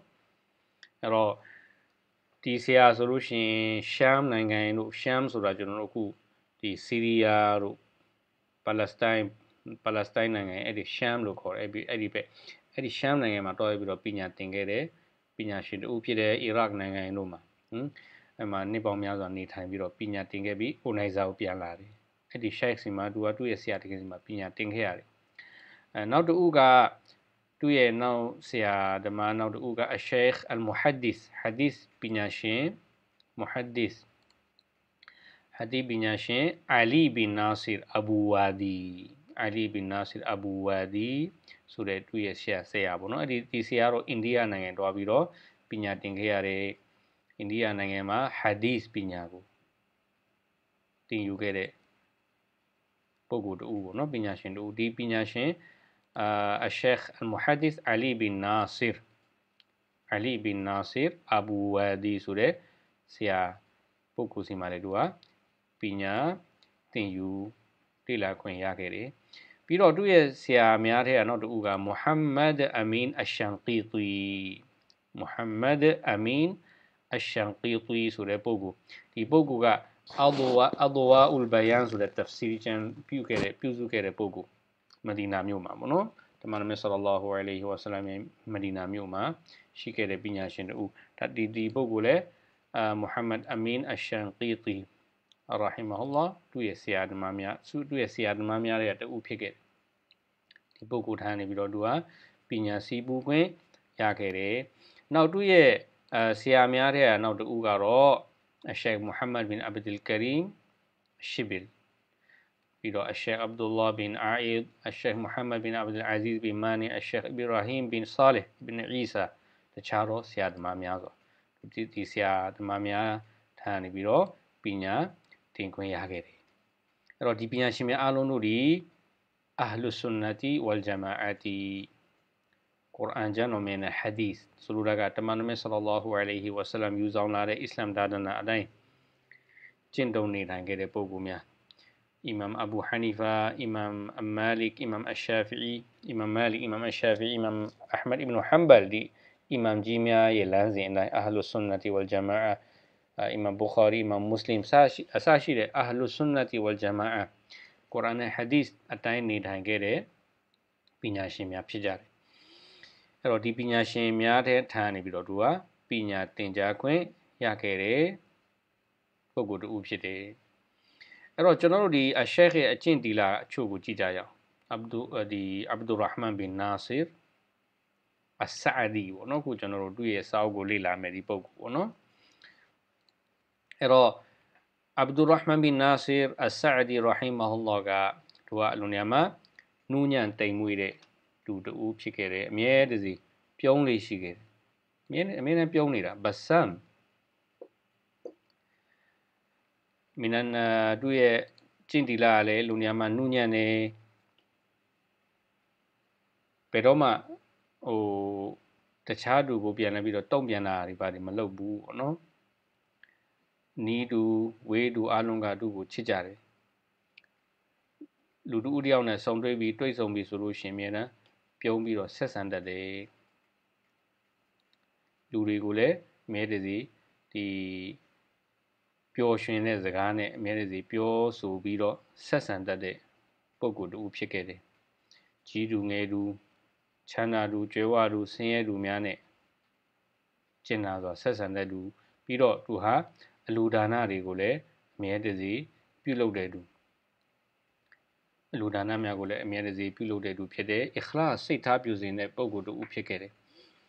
A: အဲ့တော့ဒီဆရာဆိုလို့ရှိရင်ရှမ်းနိုင်ငံတို့ရှမ်းဆိုတာကျွန်တော်တို့အခုဒီဆီးရီးယားတို့ပါလက်စတိုင်းပါလက်စတိုင်းနိုင်ငံအဲ့ဒီရှမ်းလို့ခေါ်တယ်အဲ့ဒီအဲ့ဒီပဲအဲ့ဒီရှမ်းနိုင်ငံမှာတော်ရပြီးတော့ပညာသင်ခဲ့တယ်ပညာရှင်တူဖြစ်တယ်အီရတ်နိုင်ငံတို့မှာဟမ်အဲ့မှာနှစ်ပေါင်းများစွာနေထိုင်ပြီးတော့ပညာသင်ခဲ့ပြီးအိုနိုင်ဇာကိုပြန်လာတယ်အဲ့ဒီ Sheikh စီမှာသူကသူ့ရဲ့ဆရာတကယ်စီမှာပညာသင်ခဲ့ရတယ်အဲနောက်တစ်ဦးကသူ့ရဲ့နောက်ဆရာဓမ္မနောက်တစ်ဦးက Sheikh Al-Muhaddis Hadith ပညာရှင် Muhaddis ဟာဒီပညာရှင်အာလီဘင်နာဆာအဘူဝါဒီအာလီဘင်နာဆာအဘူဝါဒီဆိုတဲ့သူ့ရဲ့ဆရာဆရာပေါ့နော်အဲ့ဒီဒီဆရာကတော့အိန္ဒိယနိုင်ငံတွားပြီးတော့ပညာသင်ခဲ့ရတဲ့အိန္ဒိယနိုင်ငံမှာဟာဒီသ်ပညာကိုသင်ယူခဲ့တဲ့ပုဂ္ဂိုလ်တူပေါ့နော်ပညာရှင်တူဒီပညာရှင်အာအရှက်အယ်မူဟာဒစ်အလီဘင်နာဆာအလီဘင်နာဆာအဘူဝါဒီဆိုတဲ့ဆရာပုဂ္ဂိုလ်စီမှာလည်းသူကပညာသင်ယူလေ့လာခွင့်ရခဲ့တယ်ပြီးတော့သူ့ရဲ့ဆရာများထဲကနောက်တူကမူဟမ္မဒ်အမင်အရှန်ကီတီမူဟမ္မဒ်အမင်အရှန်ကီတီဆိုတဲ့ပုဂ္ဂိုလ်ဒီပုဂ္ဂိုလ်ကအောက်ဒိုဝါအောက်ဒိုဝါဥလ်ဘယန်ဆိုတဲ့ tafsir ကျမ်းပြုခဲ့တဲ့ပြုစုခဲ့တဲ့ပုဂ္ဂိုလ်မဒီနာမြို့မှာပေါ့နော်တမန်တော်မြတ်ဆလ္လာလာဟူအလိုင်ဟီဝါဆလမ်ရဲ့မဒီနာမြို့မှာရှိခဲ့တဲ့ပညာရှင်တူဒါဒီဒီပုဂ္ဂိုလ်လည်းအာမူဟမ္မဒ်အမင်အရှန်ကီတီရာဟီမဟူလာသူ့ရဲ့ဆရာသမားများသူ့ရဲ့ဆရာသမားများတွေကတူဖြစ်ခဲ့ဒီပုဂ္ဂိုလ်ထမ်းနေပြီးတော့သူကပညာစီပူခွင့်ရခဲ့တယ်နောက်သူ့ရဲ့အဲဆရာများတွေကနောက်တူကတော့ الشيخ محمد بن عبد الكريم الشبل الشيخ عبد الله بن عايد الشيخ محمد بن عبد العزيز بن ماني الشيخ إبراهيم بن صالح بن عيسى တခြားတော့ဆရာသမားများစွာဒီဒီဆရာသမားများထမ်းနေပြီးတော့ပညာသင်ခွင့်ရခဲ့တယ်အဲ့တော့ဒီပညာရှင်များအားလုံးတို့ဒီအာဟလုဆွန်နတီဝလ်ဂျမာအာတီကုရ်အာန်ကျမ်းတော်မြတ်နဲ့ဟာဒီသ်ဆိုလိုတာကတမန်တော်မြတ်ဆလ္လာဟူအလိုင်းဟီဝဆလမ်ယူဆောင်လာတဲ့အစ္စလမ်ဒါဒနာအတိုင်းကျင့်သုံးနေနိုင်ခဲ့တဲ့ပုဂ္ဂိုလ်များ Imam Abu Hanifa, Imam Malik, Imam Ash-Shafi'i, Imam Malik, Imam Ash-Shafi'i, Imam Ahmad ibn Hanbal ဒီ Imam ကြီးများရဲ့လမ်းစဉ်အတိုင်း Ahlus Sunnati wal Jama'a Imam Bukhari, Imam Muslim စအစရှိတဲ့ Ahlus Sunnati wal Jama'a ကုရ်အာန်နဲ့ Hadith အတိုင်းနေထိုင်ခဲ့တဲ့ပညာရှင်များဖြစ်ကြတယ်အဲ့တော့ဒီပညာရှင်များတဲ့ထံနေပြီးတော့သူကပညာသင်ကြားခွင့်ရခဲ့တယ်ပုဂ္ဂိုလ်တူဖြစ်တယ်အဲ့တော့ကျွန်တော်တို့ဒီအရှက်ရဲ့အကျင့်တီလာအချို့ကိုကြည့်ကြရအောင်အဗ်ဒူဒီအဗ်ဒူရဟမန်ဘင်နာဆာအဆာဒီပေါ့နော်ခုကျွန်တော်တို့သူ့ရဲ့စာအုပ်ကိုလေ့လာမယ်ဒီပုဂ္ဂိုလ်ပေါ့နော်အဲ့တော့အဗ်ဒူရဟမန်ဘင်နာဆာအဆာဒီရဟီမဟူလ္လာကသူကအလွန်ရမနူးညံ့တိမ်မွေ့တဲ့လူတဦးဖြစ်ခဲ့တယ်အမြဲတစေပြုံးလေးရှိခဲ့တယ်အမြဲအမြဲတမ်းပြုံးနေတာဘဆမ်မင်းနန်သူ့ရဲ့ကျင့်တီလာကလည်းလူညံမှာနှုညံ့နေဘယ်တော့မှဟိုတခြားသူကိုပြန်လဲပြီးတော့တုံ့ပြန်တာတွေပါတယ်မလုပ်ဘူးပေါ့နော်နီးတူဝေးတူအလုံးကသူ့ကိုချစ်ကြတယ်လူတူဦးတယောက်နဲ့ဆုံတွေ့ပြီးတွေ့ဆုံပြီးဆိုလို့ရှင်မြန်တမ်းပြုံးပြီးတော့ဆက်ဆံတတ်တယ်လူတွေကိုလည်းမဲတစီဒီပျော်ရွှင်တဲ့စကားနဲ့အမဲတစီပြောဆိုပြီးတော့ဆက်ဆံတတ်တဲ့ပုံကိုယ်တူဖြစ်ခဲ့တယ်ကြီးသူငယ်သူချမ်းသာသူကြွယ်ဝသူဆင်းရဲသူများနဲ့ကျင်နာစွာဆက်ဆံတဲ့သူပြီးတော့သူဟာအလူဒါနတွေကိုလည်းအမြဲတစေပြုလုပ်တဲ့သူလူဒါနများကိုလည်းအမြဲတစေပြုလုပ်တဲ့သူဖြစ်တယ်။ ikhlas စိတ်ထားပြုစင်တဲ့ပုံကိုယ်တူဖြစ်ခဲ့တယ်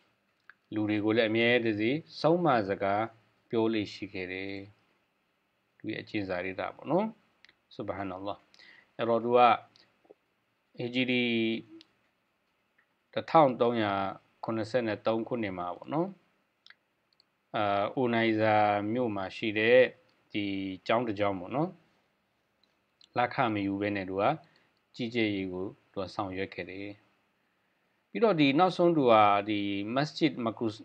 A: ။လူတွေကိုလည်းအမြဲတစေစောင့်မစကားပြောလို့ရှိခဲ့တယ်။သူရဲ့အကျင့်စာရိတာပေါ့နော်။ subhanallah အဲ့တော့သူက AGD 1383ခုနှစ်မှာပေါ့နော်။အာအိုနိုင်ဇာမြို့မှာရှိတဲ့ဒီကျောင်းတစ်ကျောင်းပေါ့နော်။လက်ခမယူပဲနဲ့သူကကြီးကြေးရေးကိုသူကဆောင်ရွက်ခဲ့တယ်ပြီးတော့ဒီနောက်ဆုံးသူကဒီ Masjid Makus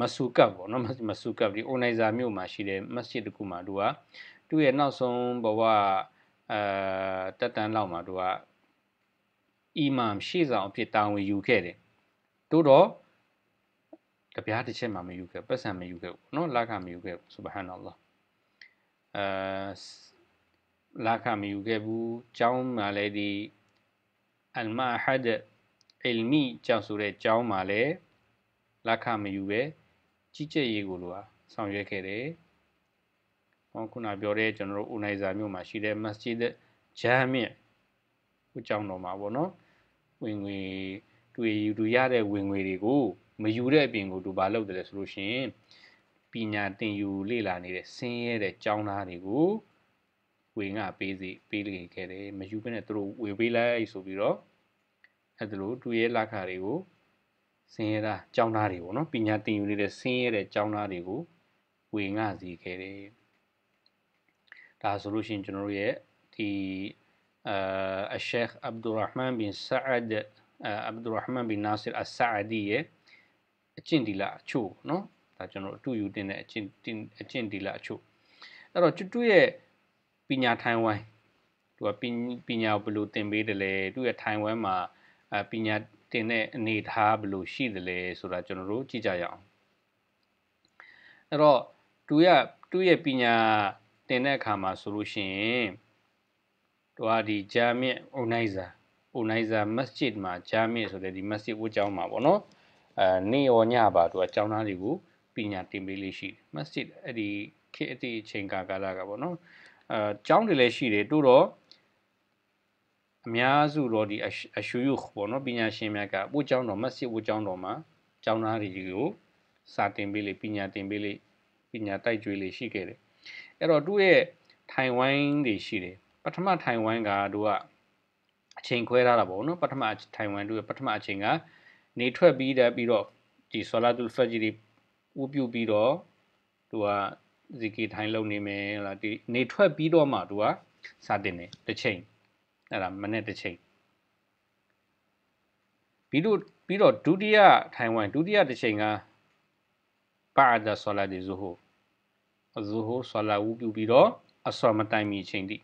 A: မဆူကပ်ပေါ့နော်မဆူကပ်ဒီ organizer မြို့မှာရှိတဲ့ masjid တခုမှာသူကသူ့ရဲ့နောက်ဆုံးဘဝအဲတက်တန်းလောက်မှာသူကအီမမ်ရှေ့ဆောင်အဖြစ်တာဝန်ယူခဲ့တယ်တိုးတော့တပြားတစ်ချက်မှမယူခဲ့ပတ်စံမယူခဲ့ဘူးနော်လာခမယူခဲ့ဘူး subhanallah အဲလာခမယူခဲ့ဘူးကျောင်းမှာလည်းဒီအလ်မာဟဒ်အလ်မီကျောင်းဆိုတဲ့ကျောင်းမှာလည်းလာခမယူပဲကြီးကျယ်ရေးကိုလိုဟာဆောင်ရွက်ခဲ့တယ်ဟောခုနပြောတဲ့ကျွန်တော်တို့အိုနိုင်ဇာမြို့မှာရှိတဲ့မစဂျစ်ဂျမ်းမြင့်ဟိုကျောင်းတော်မှာပေါ့နော်ဝင်ငွေတွေ့ယူတူရတဲ့ဝင်ငွေတွေကိုမယူတဲ့အပြင်ကိုသူဘာလုပ်တယ်လဲဆိုလို့ရှိရင်ပညာသင်ယူလေ့လာနေတဲ့ဆင်းရဲတဲ့ကျောင်းသားတွေကိုဝေငါပေးစီပေးလေခဲ့တယ်မယူဘဲနဲ့သူတို့ဝေပေးလိုက်ဆိုပြီးတော့အဲ့ဒါလိုသူရဲ့လက်ခါတွေကိုဆင်းရဲတာကြောင်းသားတွေပေါ့နော်ပညာသင်ယူနေတဲ့ဆင်းရဲတဲ့ကြောင်းသားတွေကိုဝေငှစီခဲ့တယ်ဒါဆိုလို့ရှိရင်ကျွန်တော်တို့ရဲ့ဒီအာအရှက်အဗ်ဒူရဟ်မန်ဘင်ဆာအဒ်အဗ်ဒူရဟ်မန်ဘင်နာဆာအဆာအဒီရဲ့အကျင့်ဒီလာအချို့နော်ဒါကျွန်တော်အတူယူတင်တဲ့အကျင့်အကျင့်ဒီလာအချို့အဲ့တော့ကျွတ်တူရဲ့ပညာထိုင်ဝမ်သူကပညာဘယ်လိုသင်ပေးတယ်လဲသူရဲ့ထိုင်ဝမ်မှာအပညာတင်တဲ့အနေထားဘယ်လိုရှိတယ်လဲဆိုတာကျွန်တော်တို့ကြည့်ကြရအောင်အဲ့တော့သူရသူရဲ့ပညာတင်တဲ့အခါမှာဆိုလို့ရှိရင်သူကဒီဂျာမစ်အွန်နိုင်ဇာအွန်နိုင်ဇာမစဂျစ်မှာဂျာမစ်ဆိုတဲ့ဒီမစဂျစ်ဝတ်ကျောင်းမှာပေါ့နော်အဲနေရောညပါသူကကျောင်းသားတွေကိုပညာတင်ပေးလေးရှိတယ်မစဂျစ်အဲ့ဒီခေတ်အတိအချိန်ကာလကပေါ့နော်အဲကျောင်းတွေလည်းရှိတယ်တို့တော့အများစုတော့ဒီအရှူယုပေါ့နော်ပညာရှင်များကပို့ကျောင်းတော်မက်စစ်ပို့ကျောင်းတော်မှာကျောင်းသားတွေကိုစာတင်ပေးလေပညာတင်ပေးလေပညာတိုက်ကြွေးလေရှိခဲ့တယ်အဲ့တော့သူ့ရဲ့ထိုင်ဝမ်တွေရှိတယ်ပထမထိုင်ဝမ်ကသူကအချိန်ခွဲထားတာပေါ့နော်ပထမထိုင်ဝမ်သူ့ရဲ့ပထမအချိန်ကနေထွက်ပြီးတဲ့ပြီးတော့ဒီ Solatul Fajr တွေဥပြုပြီးတော့သူကဇီကီထိုင်းလုပ်နေမယ်ဟလာဒီနေထွက်ပြီးတော့မှသူကစတင်တယ်တစ်ချိန်အဲ့ဒါမနေ့တစ်ချိန်ပြီးတော့ပြီးတော့ဒုတိယထိုင်ဝမ်ဒုတိယတစ်ချိန်ကဘာဒါဆောလာဒီဇူဟူဇူဟူဆောလာဝူပြုပြီးတော့အဆောမတိုင်မီချိန်တိ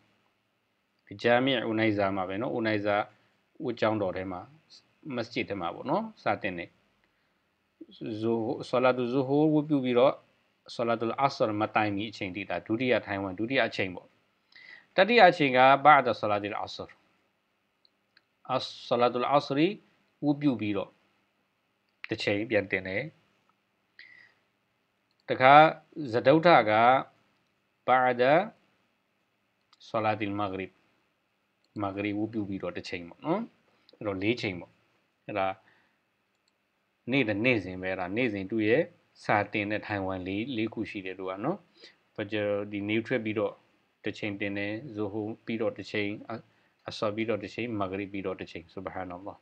A: ဒီဂျာမီအူနိုင်ဇာမှာပဲနော်အူနိုင်ဇာဦးကျောင်းတော်ထဲမှာမစဂျစ်ထဲမှာပေါ့နော်စတင်တယ်ဇူဟူဆောလာဒူဇူဟူဝူပြုပြီးတော့ဆလာတုလ်အဆရ်မတိုင်မီအချိန်တိတာဒုတိယထိုင်ဝမ်ဒုတိယအချိန်ပေါ့တတိယအချိန်ကဘာဒ်ဆလာတုလ်အဆရ်အဆလာတုလ်အဆရီဥပြုပြီးတော့တစ်ချိန်ပြန်တင်တယ်တခါဇဒုထကဘာဒ်ဆလာတုလ်မဂရစ်မဂရစ်ဥပြုပြီးတော့တစ်ချိန်ပေါ့နော်အဲ့တော့၄ချိန်ပေါ့အဲ့ဒါနေ့တစ်နေ့စဉ်ပဲအဲ့ဒါနေ့စဉ်တူရဲ့စာတင်တဲ့ထိုင်ဝမ်လေးလေးခုရှိတယ်လို့ကနော်ပကြဒီ new trip ပြီးတော့တစ်ချိန်တင်တယ်ဇိုဟိုပြီးတော့တစ်ချိန်အဆော်ပြီးတော့တစ်ချိန်မာဂရစ်ပြီးတော့တစ်ချိန်ဆုဘဟာနလ္လာ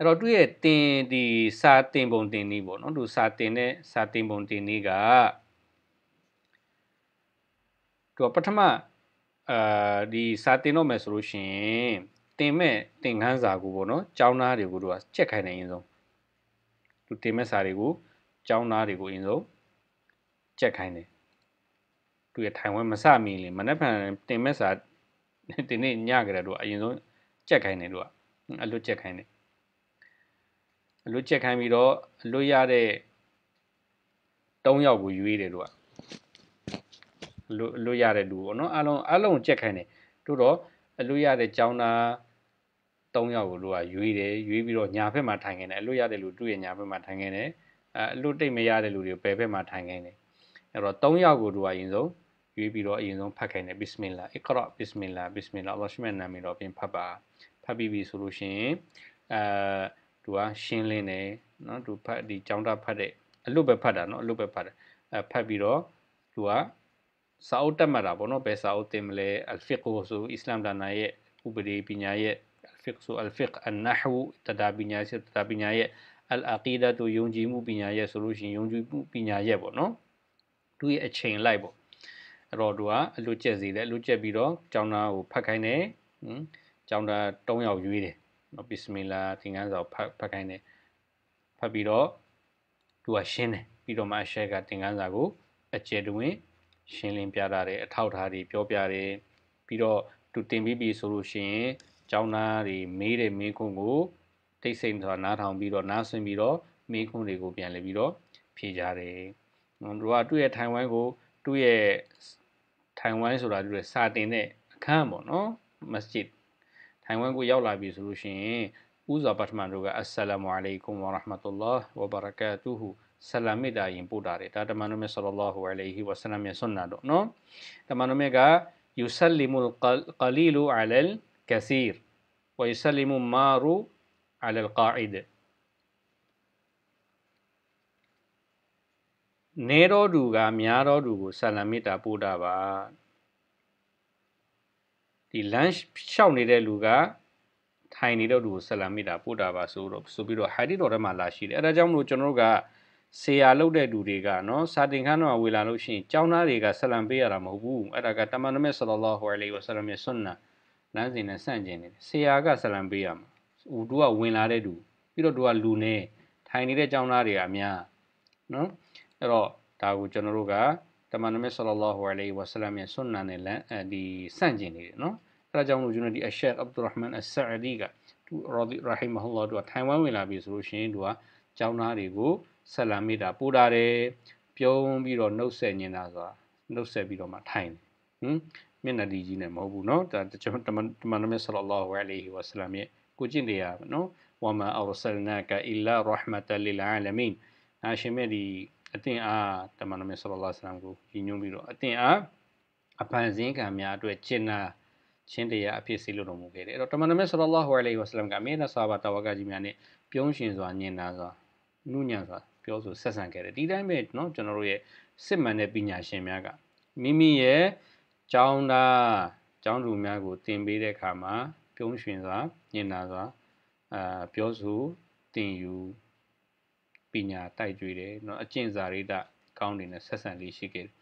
A: အဲ့တော့သူ့ရဲ့တင်ဒီစာတင်ပုံတင်နည်းပေါ့နော်သူစာတင်တဲ့စာတင်ပုံတင်နည်းကသူပထမအာဒီစာတင်တော့မယ်ဆိုလို့ရှင်တင်မဲ့တင်ခန်းစာကိုပေါ့နော်ကျောင်းသားတွေကိုတို့ကချက်ခိုင်းနေအရင်ဆုံးသူတင်မဲ့စာတွေကိုကျောင်းသားတွေကိုအရင်ဆုံးချက်ခိုင်းတယ်သူရထိုင်ဝဲမစမီလေမနေ့ဖန်တင်မဲ့စာတင်နေညကြတယ်တို့ကအရင်ဆုံးချက်ခိုင်းတယ်တို့ကအလွတ်ချက်ခိုင်းတယ်အလွတ်ချက်ခိုင်းပြီးတော့အလွတ်ရတဲ့၃ယောက်ကိုရွေးတယ်တို့ကလွတ်လွတ်ရတဲ့လူပေါ့နော်အလုံးအလုံးကြက်ခိုင်းတယ်တို့တော့အလွတ်ရတဲ့ကျောင်းသား၃ယောက်ကိုတို့ကရွေးတယ်ရွေးပြီးတော့ညာဘက်မှာထိုင်ခင်းတယ်အလွတ်ရတဲ့လူသူ့ရဲ့ညာဘက်မှာထိုင်ခင်းတယ်အဲအလွတ်တိတ်မရတဲ့လူတွေကိုပယ်ဘက်မှာထိုင်ခင်းတယ်အဲ့တော့၃ယောက်ကိုတို့ကအရင်ဆုံးရွေးပြီးတော့အရင်ဆုံးဖတ်ခိုင်းတယ်ဘစ်စမင်လာအစ်ကရာဘစ်စမင်လာဘစ်စမင်လာအလ္လာဟ်ရှမန်နာမီတော့ပြင်ဖတ်ပါဖတ်ပြီးပြီဆိုလို့ရှိရင်အဲသူကရှင်းလင်းတယ်နော်သူဖတ်ဒီចောင်းတာဖတ်တဲ့အလွတ်ပဲဖတ်တာနော်အလွတ်ပဲဖတ်တယ်အဲဖတ်ပြီးတော့သူကစာအုပ်တက်မှတ်တာပေါ့နော်ဘယ်စာအုပ်တင်မလဲအလ်ဖီကိုဆိုအစ္စလာမ်ဒါနာရဲ့ဥပဒေပညာရဲ့ fiqh ဆို al fiqh an nahw တဒါပညာဆိုတဒါပညာရဲ့ al aqida တို့ယုံကြည်မှုပညာရဲ့ဆိုလို့ရှိရင်ယုံကြည်မှုပညာရဲ့ပေါ့နော်သူ့ရဲ့အချိန်လိုက်ပေါ့အဲ့တော့သူကအလွတ်ကျက်စီတယ်အလွတ်ကျက်ပြီးတော့ကျောင်းသားကိုဖတ်ခိုင်းတယ်ဟင်ကျောင်းသား၃ယောက်ရွေးတယ်နော်ဘစ်စမီလာသင်္ကန်းစာကိုဖတ်ဖတ်ခိုင်းတယ်ဖတ်ပြီးတော့သူကရှင်းတယ်ပြီးတော့မှအရှက်ကသင်္ကန်းစာကိုအကျယ်တွင်ရှင်းလင်းပြတာတယ်အထောက်ထားတွေပြောပြတယ်ပြီးတော့သူတင်ပြီးပြီဆိုလို့ရှိရင်ကျောင်းသားတွေမေးတဲ့မင်းခွန်းကိုတိတ်ဆိတ်စွာနားထောင်ပြီးတော့နားဆင်ပြီးတော့မင်းခွန်းတွေကိုပြန်လည်ပြီးတော့ဖြေကြတယ်။တို့ကသူ့ရဲ့ထိုင်ဝမ်ကိုသူ့ရဲ့ထိုင်ဝမ်ဆိုတာသူ့ရဲ့စာတင်တဲ့အခန်းပေါ့နော်မစဂျစ်ထိုင်ဝမ်ကိုရောက်လာပြီဆိုလို့ရှိရင်ဦးစွာပထမတို့ကအစ္စလာမုအလိုင်ကွမ်ဝါရဟမတူလာဝဘာရကာတူဟူဆလမ်မေတ္တာရင်ပို့တာတယ်ဒါတမန်တော်မြတ်ဆလလာဟူအလိုင်ဟီဝဆလမ်ရဲ့ဆွန်နာတော့နော်တမန်တော်မြတ်ကယူဆလီမူလ်ကလီလူအလလ် كثير ويسلم مارو على القاعدة نيرو دوغا ميارو دوغو سلامتا بودا با ဒီလမ်းလျှောက်နေတဲ့လူကထိုင်နေတော့သူကိုဆလာမိတာပို့တာပါဆိုတော့ဆိုပြီးတော့ဟာဒီတော်ထဲမှာလာရှိတယ်အဲဒါကြောင့်မလို့ကျွန်တော်တို့ကဆရာလုပ်တဲ့လူတွေကနော်စာတင်ခန်းတော်ဝေလာလို့ရှိရင်ကျောင်းသားတွေကဆလံပေးရတာမဟုတ်ဘူးအဲ့ဒါကတမန်တော်မြတ်ဆလ္လာဟူအလိုင်ဝဆလမ်ရဲ့ဆွန်နာလမ်းစဉ်နဲ့ဆန့်ကျင်နေတယ်ဆရာကဆလံပေးရမှာဟိုသူကဝင်လာတဲ့သူပြီးတော့သူကလူနေထိုင်နေတဲ့ကျောင်းသားတွေကအများနော်အဲ့တော့ဒါကိုကျွန်တော်တို့ကတမန်တော်မြတ်ဆလလောဟူအလိုင်းဝဆလမ်ရဲ့ဆွန်နာနဲ့လမ်းဒီဆန့်ကျင်နေတယ်နော်အဲ့ဒါကြောင့်လို့ကျွန်တော်ဒီအရှက်အဗ်ဒူရဟ်မန်အဆာဒီကသူရာဒီရဟီမဟူလာသူကထိုင်ဝမ်ဝင်လာပြီဆိုလို့ရှိရင်သူကကျောင်းသားတွေကိုဆလမ်မေးတာပို့တာတယ်ပြုံးပြီးတော့နှုတ်ဆက်ညင်တာဆိုတာနှုတ်ဆက်ပြီးတော့မှထိုင်တယ်ဟမ်မျက်နှာတီကြီးနဲ့မဟုတ်ဘူးเนาะဒါကျွန်တော်တမန်တမန်နမဆလ္လာဟူအလိုင်ဟီဝါဆလမ်ရဲ့ကိုကျင့်တရားပဲเนาะဝါမာအရဆလနာကအီလာရဟမတလလ်အာလမင်အာရှင်မြတ်ဒီအတင်အားတမန်နမဆလ္လာဆလမ်ကိုညှိညွှန်းပြီးတော့အတင်အားအပန်စင်းကံများအတွက်ကျင့်နာချင်းတရားအဖြစ်စီလို့တော်မူခဲ့တယ်အဲ့တော့တမန်တော်မြတ်ဆလ္လာဟူအလိုင်ဝါဆလမ်ကအမေနဆာဘာတဝါကကြီးများနဲ့ပြုံးရှင်စွာညင်နာစွာနုညံစွာပြောဆိုဆက်ဆံခဲ့တယ်ဒီတိုင်းပဲเนาะကျွန်တော်တို့ရဲ့စစ်မှန်တဲ့ပညာရှင်များကမိမိရဲ့ကျောင်းသားကျောင်းသူများကိုတင်ပေးတဲ့အခါမှာ ပြုံးရွှင်စွာညင်နာစွာအာပြောဆိုတင်ယူပညာတိုက်ကြွေတယ်เนาะအကျင့်စာရိတ္တကောင်းတွေနဲ့ဆက်ဆံလေးရှိခဲ့တယ်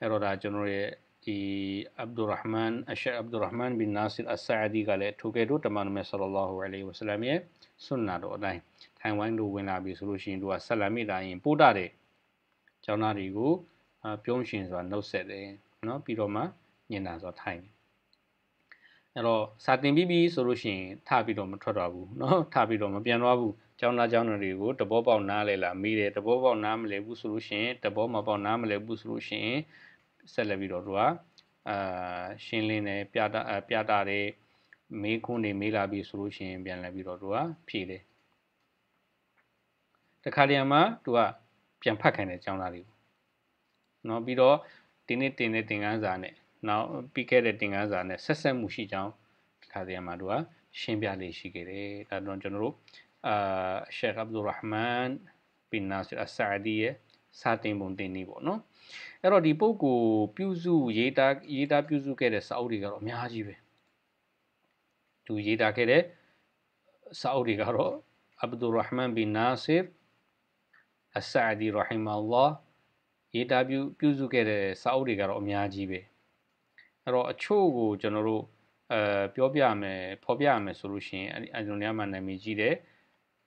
A: အဲ့တော့ဒါကျွန်တော်ရဲ့ဒီအဗ်ဒူရဟ်မန်အရှက်အဗ်ဒူရဟ်မန်ဘင်နာဆစ်အဆာဒီကလည်းထိုကဲ့သို့တမန်တော်ဆလလောဟူအလိုင်ဝဆလမ်ရဲ့ဆွန်နာတော်အတိုင်းထိုင်ဝမ်တို့ဝင်လာပြီဆိုလို့ရှိရင်တို့ကဆလမ်မိတာရင်ပို့တာတဲ့ကျောင်းသားတွေကိုပြုံးရှင်စွာနှုတ်ဆက်တယ်နော်ပြီးတော့မှညင်တာဆိုထိုင်တယ်အဲ့တော့စာတင် ပြီးပြီဆိုလို့ရှိရင်ထပြီးတော့မထွက်တော့ဘူးเนาะထပြီးတော့မပြန်တော့ဘူးကျောင်းသားကျောင်းသူတွေကိုတဘောပေါက်နားလဲလားမေးတယ်တဘောပေါက်နားမလဲဘူးဆိုလို့ရှိရင်တဘောမပေါက်နားမလဲဘူးဆိုလို့ရှိရင်ဆက်လက်ပြီးတော့သူကအာရှင်းလင်းတယ်ပြတာပြတာတယ်မေးခွန်းတွေမေးလာပြီဆိုလို့ရှိရင်ပြန်လဲပြီးတော့သူကဖြေတယ်တခါတည်းမှာသူကပြန်ဖတ်ခိုင်းတယ်ကျောင်းသားတွေကိုเนาะပြီးတော့ဒီနေ့တင်တဲ့သင်ခန်းစာနဲ့နောက်ပြီးခဲ့တဲ့သင်ခန်းစာနဲ့ဆက်ဆက်မှုရှိကြောင်းဒီခါတည်းမှာသူကရှင်းပြလေးရှိခဲ့တယ်ဒါတော့ကျွန်တော်တို့အာရှက်အဗ်ဒူရဟ်မန်ဘင်နာဆာအဆာဒီရဲ့စာတင်ပုံတင်နေပေါ့နော်အဲ့တော့ဒီပုဂ္ဂိုလ်ပြုစုရေးသားရေးသားပြုစုခဲ့တဲ့စာအုပ်တွေကတော့အများကြီးပဲသူရေးသားခဲ့တဲ့စာအုပ်တွေကတော့အဗ်ဒူရဟ်မန်ဘင်နာဆာအဆာဒီရဟီမာအလ္လာဟ်ရေးတာပြုပြုစုခဲ့တဲ့စာအုပ်တွေကတော့အများကြီးပဲအဲ့တော့အချို့ကိုကျွန်တော်တို့အဲပြောပြမယ်ဖော်ပြရမယ်ဆိုလို့ရှိရင်အန်ဂျိုနီယာမှာနာမည်ကြီးတဲ့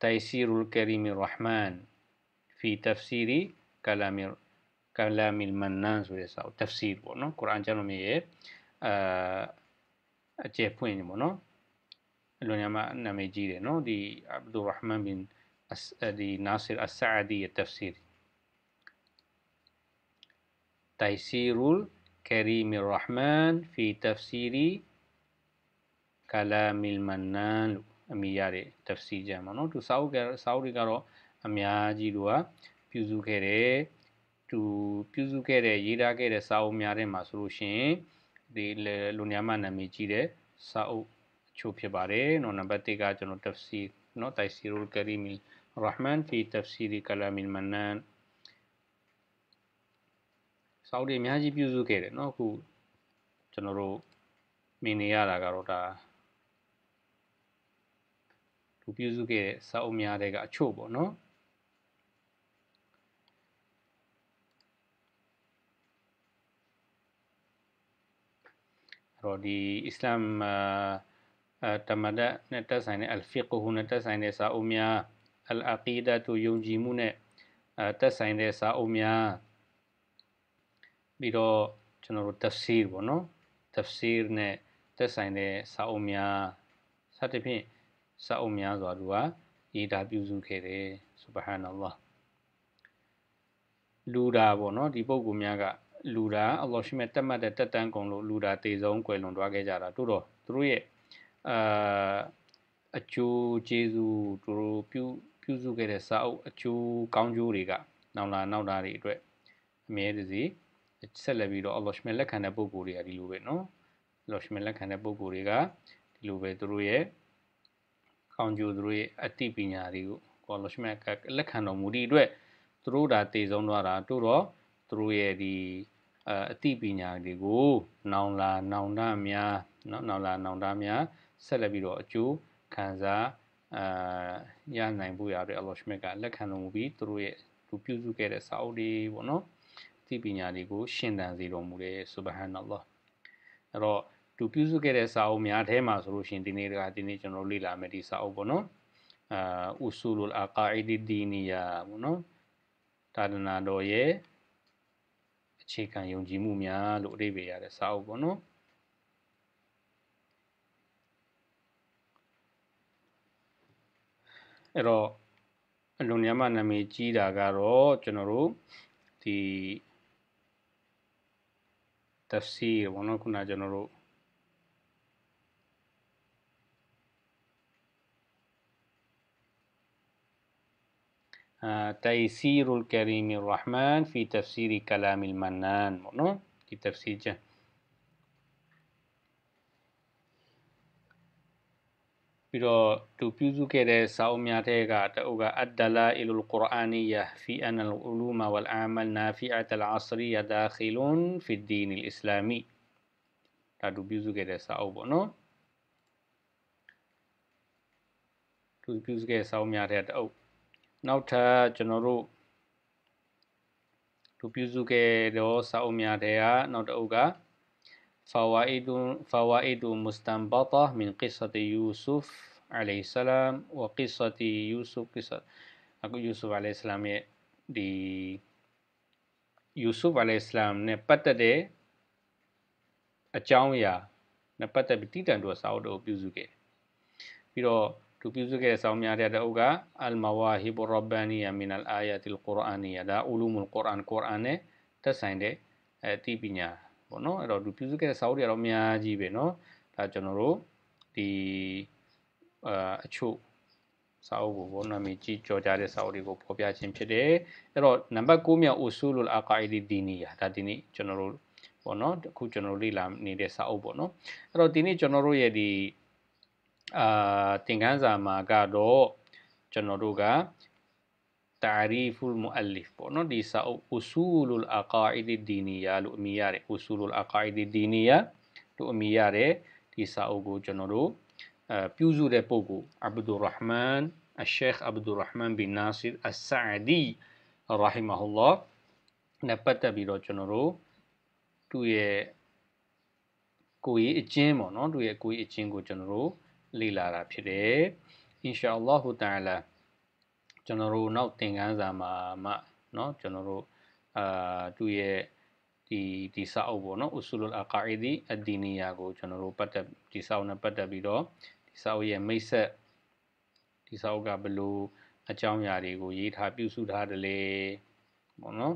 A: تيسير الكريم الرحمن في تفسير كلام كلام المنان ဆိုတဲ့စာအုပ် تفسير ပေါ့နော်ကုရ်အာန်ကျမ်းတော်မြတ်ရဲ့အာအကျယ်ဖွင့်နေပေါ့နော်အလွန်များမှနာမည်ကြီးတယ်နော်ဒီအဗ်ဒူရဟ်မန်ဘင်ဒီနာဆာအဆာဒီရဲ့ تفسير تيسير الكريم الرحمن في تفسير كلام المنان အမိရတဲ့ tafsir ကြမှာเนาะသူစာအုပ်ကစာအုပ်တွေကတော့အများကြီးတို့ကပြုစုခဲ့တယ်သူပြုစုခဲ့တဲ့ရေးသားခဲ့တဲ့စာအုပ်များထဲမှာဆိုလို့ရှိရင်ဒီလူညမနာမည်ကြီးတဲ့စာအုပ်အချို့ဖြစ်ပါတယ်เนาะနံပါတ်1ကကျွန်တော် tafsir เนาะ taysirul karim rahman fi tafsir kalam al manan စာအုပ်တွေအများကြီးပြုစုခဲ့တယ်เนาะအခုကျွန်တော်တို့မြင်နေရတာကတော့ဒါသူပြုစုခဲ့တဲ့စာအုပ်များတဲ့ကအချို့ပေါ့เนาะအဲ့တော့ဒီအစ္စလာမ်အတမဒနဲ့တက်ဆိုင်တဲ့အယ်ဖီကူဟူနဲ့တက်ဆိုင်တဲ့စာအုပ်များအလ်အာကီဒါတူယုံကြည်မှုနဲ့တက်ဆိုင်တဲ့စာအုပ်များပြီးတော့ကျွန်တော်တို့ tafsir ပေါ့နော် tafsir နဲ့သက်ဆိုင်တဲ့စာအုပ်များစသဖြင့်စာအုပ်များစွာသူကရေးတာပြုစုခဲ့တယ် subhanallah လူတာပေါ့နော်ဒီပုံကူများက လူတာအလ္လာဟ်ရှိမဲ့တတ်မှတ်တဲ့တက်တန်းကုန်လို့လူတာတေဆုံးကွယ်လွန်သွားခဲ့ကြတာတို့တော့သူတို့ရဲ့အာအကျိုးကျေးဇူးသူတို့ပြုပြုစုခဲ့တဲ့စာအုပ်အကျိုးကောင်းကျိုးတွေကနောက်လာနောက်တာတွေအတွက်အမြဲတစေဆက်လက်ပြီးတော့ allotment လက်ခံတဲ့ပုံကိုယ်တွေကဒီလိုပဲเนาะ allotment လက်ခံတဲ့ပုံကိုယ်တွေကဒီလိုပဲသူတို့ရဲ့ကောင်ကျိုသူတို့ရဲ့အသိပညာတွေကို allotment ကလက်ခံတော်မူသည့်အတွက်သူတို့ဒါတည်ဆုံးသွားတာတို့တော့သူတို့ရဲ့ဒီအသိပညာတွေကိုနောင်လာနောင်တများเนาะနောင်လာနောင်တများဆက်လက်ပြီးတော့အကျိုးခံစားအာရနိုင်ဖို့ရတဲ့ allotment ကလက်ခံတော်မူပြီးသူတို့ရဲ့သူပြုစုခဲ့တဲ့စာအုပ်တွေပေါ့နော်သိပညာတွေကိုရှင်သန်စေတော်မူတယ်ဆုဘဟန်အလ္လာဟ်အဲ့တော့သူပြုစုခဲ့တဲ့စာအုပ်များထဲမှာဆိုလို့ရှိရင်ဒီနေ့ကဒီနေ့ကျွန်တော်လေ့လာမယ်ဒီစာအုပ်ပေါ့နော်အာဥဆူလူလ်အာကာအီဒီဒီနီယာပေါ့နော်တာဒနာတော်ရဲ့အခြေခံယုံကြည်မှုများလို့အဓိပ္ပာယ်ရတဲ့စာအုပ်ပေါ့နော်အဲ့တော့အလွန်ညမနာမည်ကြီးတာကတော့ကျွန်တော်တို့ဒီ تفسير كنا جنرو آه، تيسير الكريم الرحمن في تفسير كلام المنان تفسير tafsirnya ပြီးတော့သူပြုစုခဲ့တဲ့စာအုပ်များထဲကတအုပ်ကအဒလာအီလုလ်ကုရ်အာနီယာဖီအန်လ်အူလူမာဝလ်အာမလ်နာဖီအတ်လ်အစရီယာဒါခီလွန်ဖီဒီနီလ်အစ္စလာမီဒါသူပြုစုခဲ့တဲ့စာအုပ်ပေါ့နော်သူပြုစုခဲ့တဲ့စာအုပ်များထဲတအုပ်နောက်ထပ်ကျွန်တော်တို့သူပြုစုခဲ့သောစာအုပ်များထဲကနောက်တအုပ်က فوائد فوائد مستنبطة من قصة يوسف عليه السلام وقصة يوسف قصة يوسف عليه السلام ရဲ့ဒီ يوسف عليه السلام နဲ့ပတ်သက်တဲ့အကြောင်းအရာနဲ့ပတ်သက်ပြီးတည်တံ့တော်စာအုပ်တို့ပြုစုခဲ့ပြီးတော့သူပြုစုခဲ့တဲ့စာအုပ်များတဲ့အုပ်က al mawahib rabbaniya min al ayat al qur'aniya ဒါ ulum al qur'an qur'an နဲ့သက်ဆိုင်တဲ့အသိပညာပေါ့နော်အဲ့တော့သူပြုစုခဲ့တဲ့စာအုပ်တွေကတော့အများကြီးပဲเนาะဒါကျွန်တော်တို့ဒီအာအချို့စာအုပ်ကိုဘောနာမည်ကြီးကြော်ကြတဲ့စာအုပ်တွေကိုဖော်ပြခြင်းဖြစ်တယ်အဲ့တော့နံပါတ်6မြောက် usulul aqaidi diniya ဒါဒီနေ့ကျွန်တော်တို့ပေါ့နော်အခုကျွန်တော်တို့လေ့လာနေတဲ့စာအုပ်ပေါ့နော်အဲ့တော့ဒီနေ့ကျွန်တော်တို့ရဲ့ဒီအာသင်ခန်းစာမှာကတော့ကျွန်တော်တို့က ta'riful muallif ပေါ့နော်ဒီစာအုပ် usulul aqaid ad-diniya လို့အမည်ရတယ် usulul aqaid ad-diniya လို့အမည်ရတယ်ဒီစာအုပ်ကိုကျွန်တော်တို့အဲပြုစုတဲ့ပုဂ္ဂိုလ် Abdul Rahman Sheikh Abdul Rahman bin Nasir As-Sa'di rahimahullah နဲ့ပတ်သက်ပြီးတော့ကျွန်တော်တို့သူ့ရဲ့ကိုကြီးအချင်းပေါ့နော်သူ့ရဲ့ကိုကြီးအချင်းကိုကျွန်တော်တို့လေ့လာတာဖြစ်တယ် insha Allah ta'ala ကျွန်တော်တို့နောက်သင်ခန်းစာမှာမှเนาะကျွန်တော်တို့အာသူ့ရဲ့ဒီဒီစာအုပ်ပေါ့နော် usulul aqaidi ad-diniya ကိုကျွန်တော်တို့ပတ်သက်ဒီစာအုပ်နဲ့ပတ်သက်ပြီးတော့ဒီစာအုပ်ရဲ့မိတ်ဆက်ဒီစာအုပ်ကဘလို့အကြောင်းအရာတွေကိုရေးထားပြုစုထားတယ်လေပေါ့နော်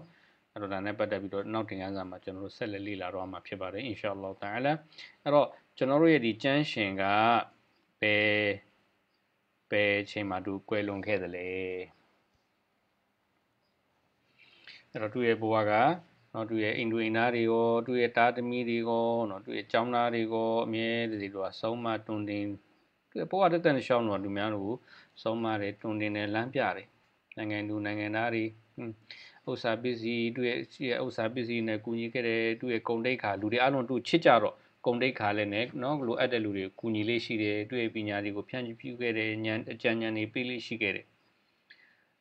A: အဲ့တော့ဒါနဲ့ပတ်သက်ပြီးတော့နောက်တင်ခန်းစာမှာကျွန်တော်တို့ဆက်လက်လေ့လာတော့မှာဖြစ်ပါတယ် inshallah ta'ala အဲ့တော့ကျွန်တော်တို့ရဲ့ဒီကျမ်းရှင်ကဘယ်ဘယ်အချိန်မှာသူကွယ်လွန်ခဲ့သလဲအဲ့တော့သူ့ရဲ့ဘဝကနော်သူ့ရဲ့အိမ်တွင်နာတွေရောသူ့ရဲ့တားသမီးတွေရောနော်သူ့ရဲ့ចောင်းသားတွေရောအမြဲတစေသူကဆုံးမတွင်တင်သူ့ရဲ့ဘဝတက်တန်ရှောင်းတော့သူများတို့ဆုံးမတယ်တွင်တင်တယ်လမ်းပြတယ်နိုင်ငံသူနိုင်ငံသားတွေဥစ္စာပစ္စည်းသူ့ရဲ့ဥစ္စာပစ္စည်းနဲ့ကူညီခဲ့တယ်သူ့ရဲ့ဂုဏ်တိတ်ခါလူတွေအလုံးသူ့ချစ်ကြတော့ကုန်တိတ်ခါလည်းနဲ့เนาะလိုအပ်တဲ့လူတွေကိုကူညီလေးရှိတယ်တွေ့ပညာတွေကိုဖြန့်ဖြူးခဲ့တယ်ဉာဏ်အကြံဉာဏ်တွေပေးလေးရှိခဲ့တယ်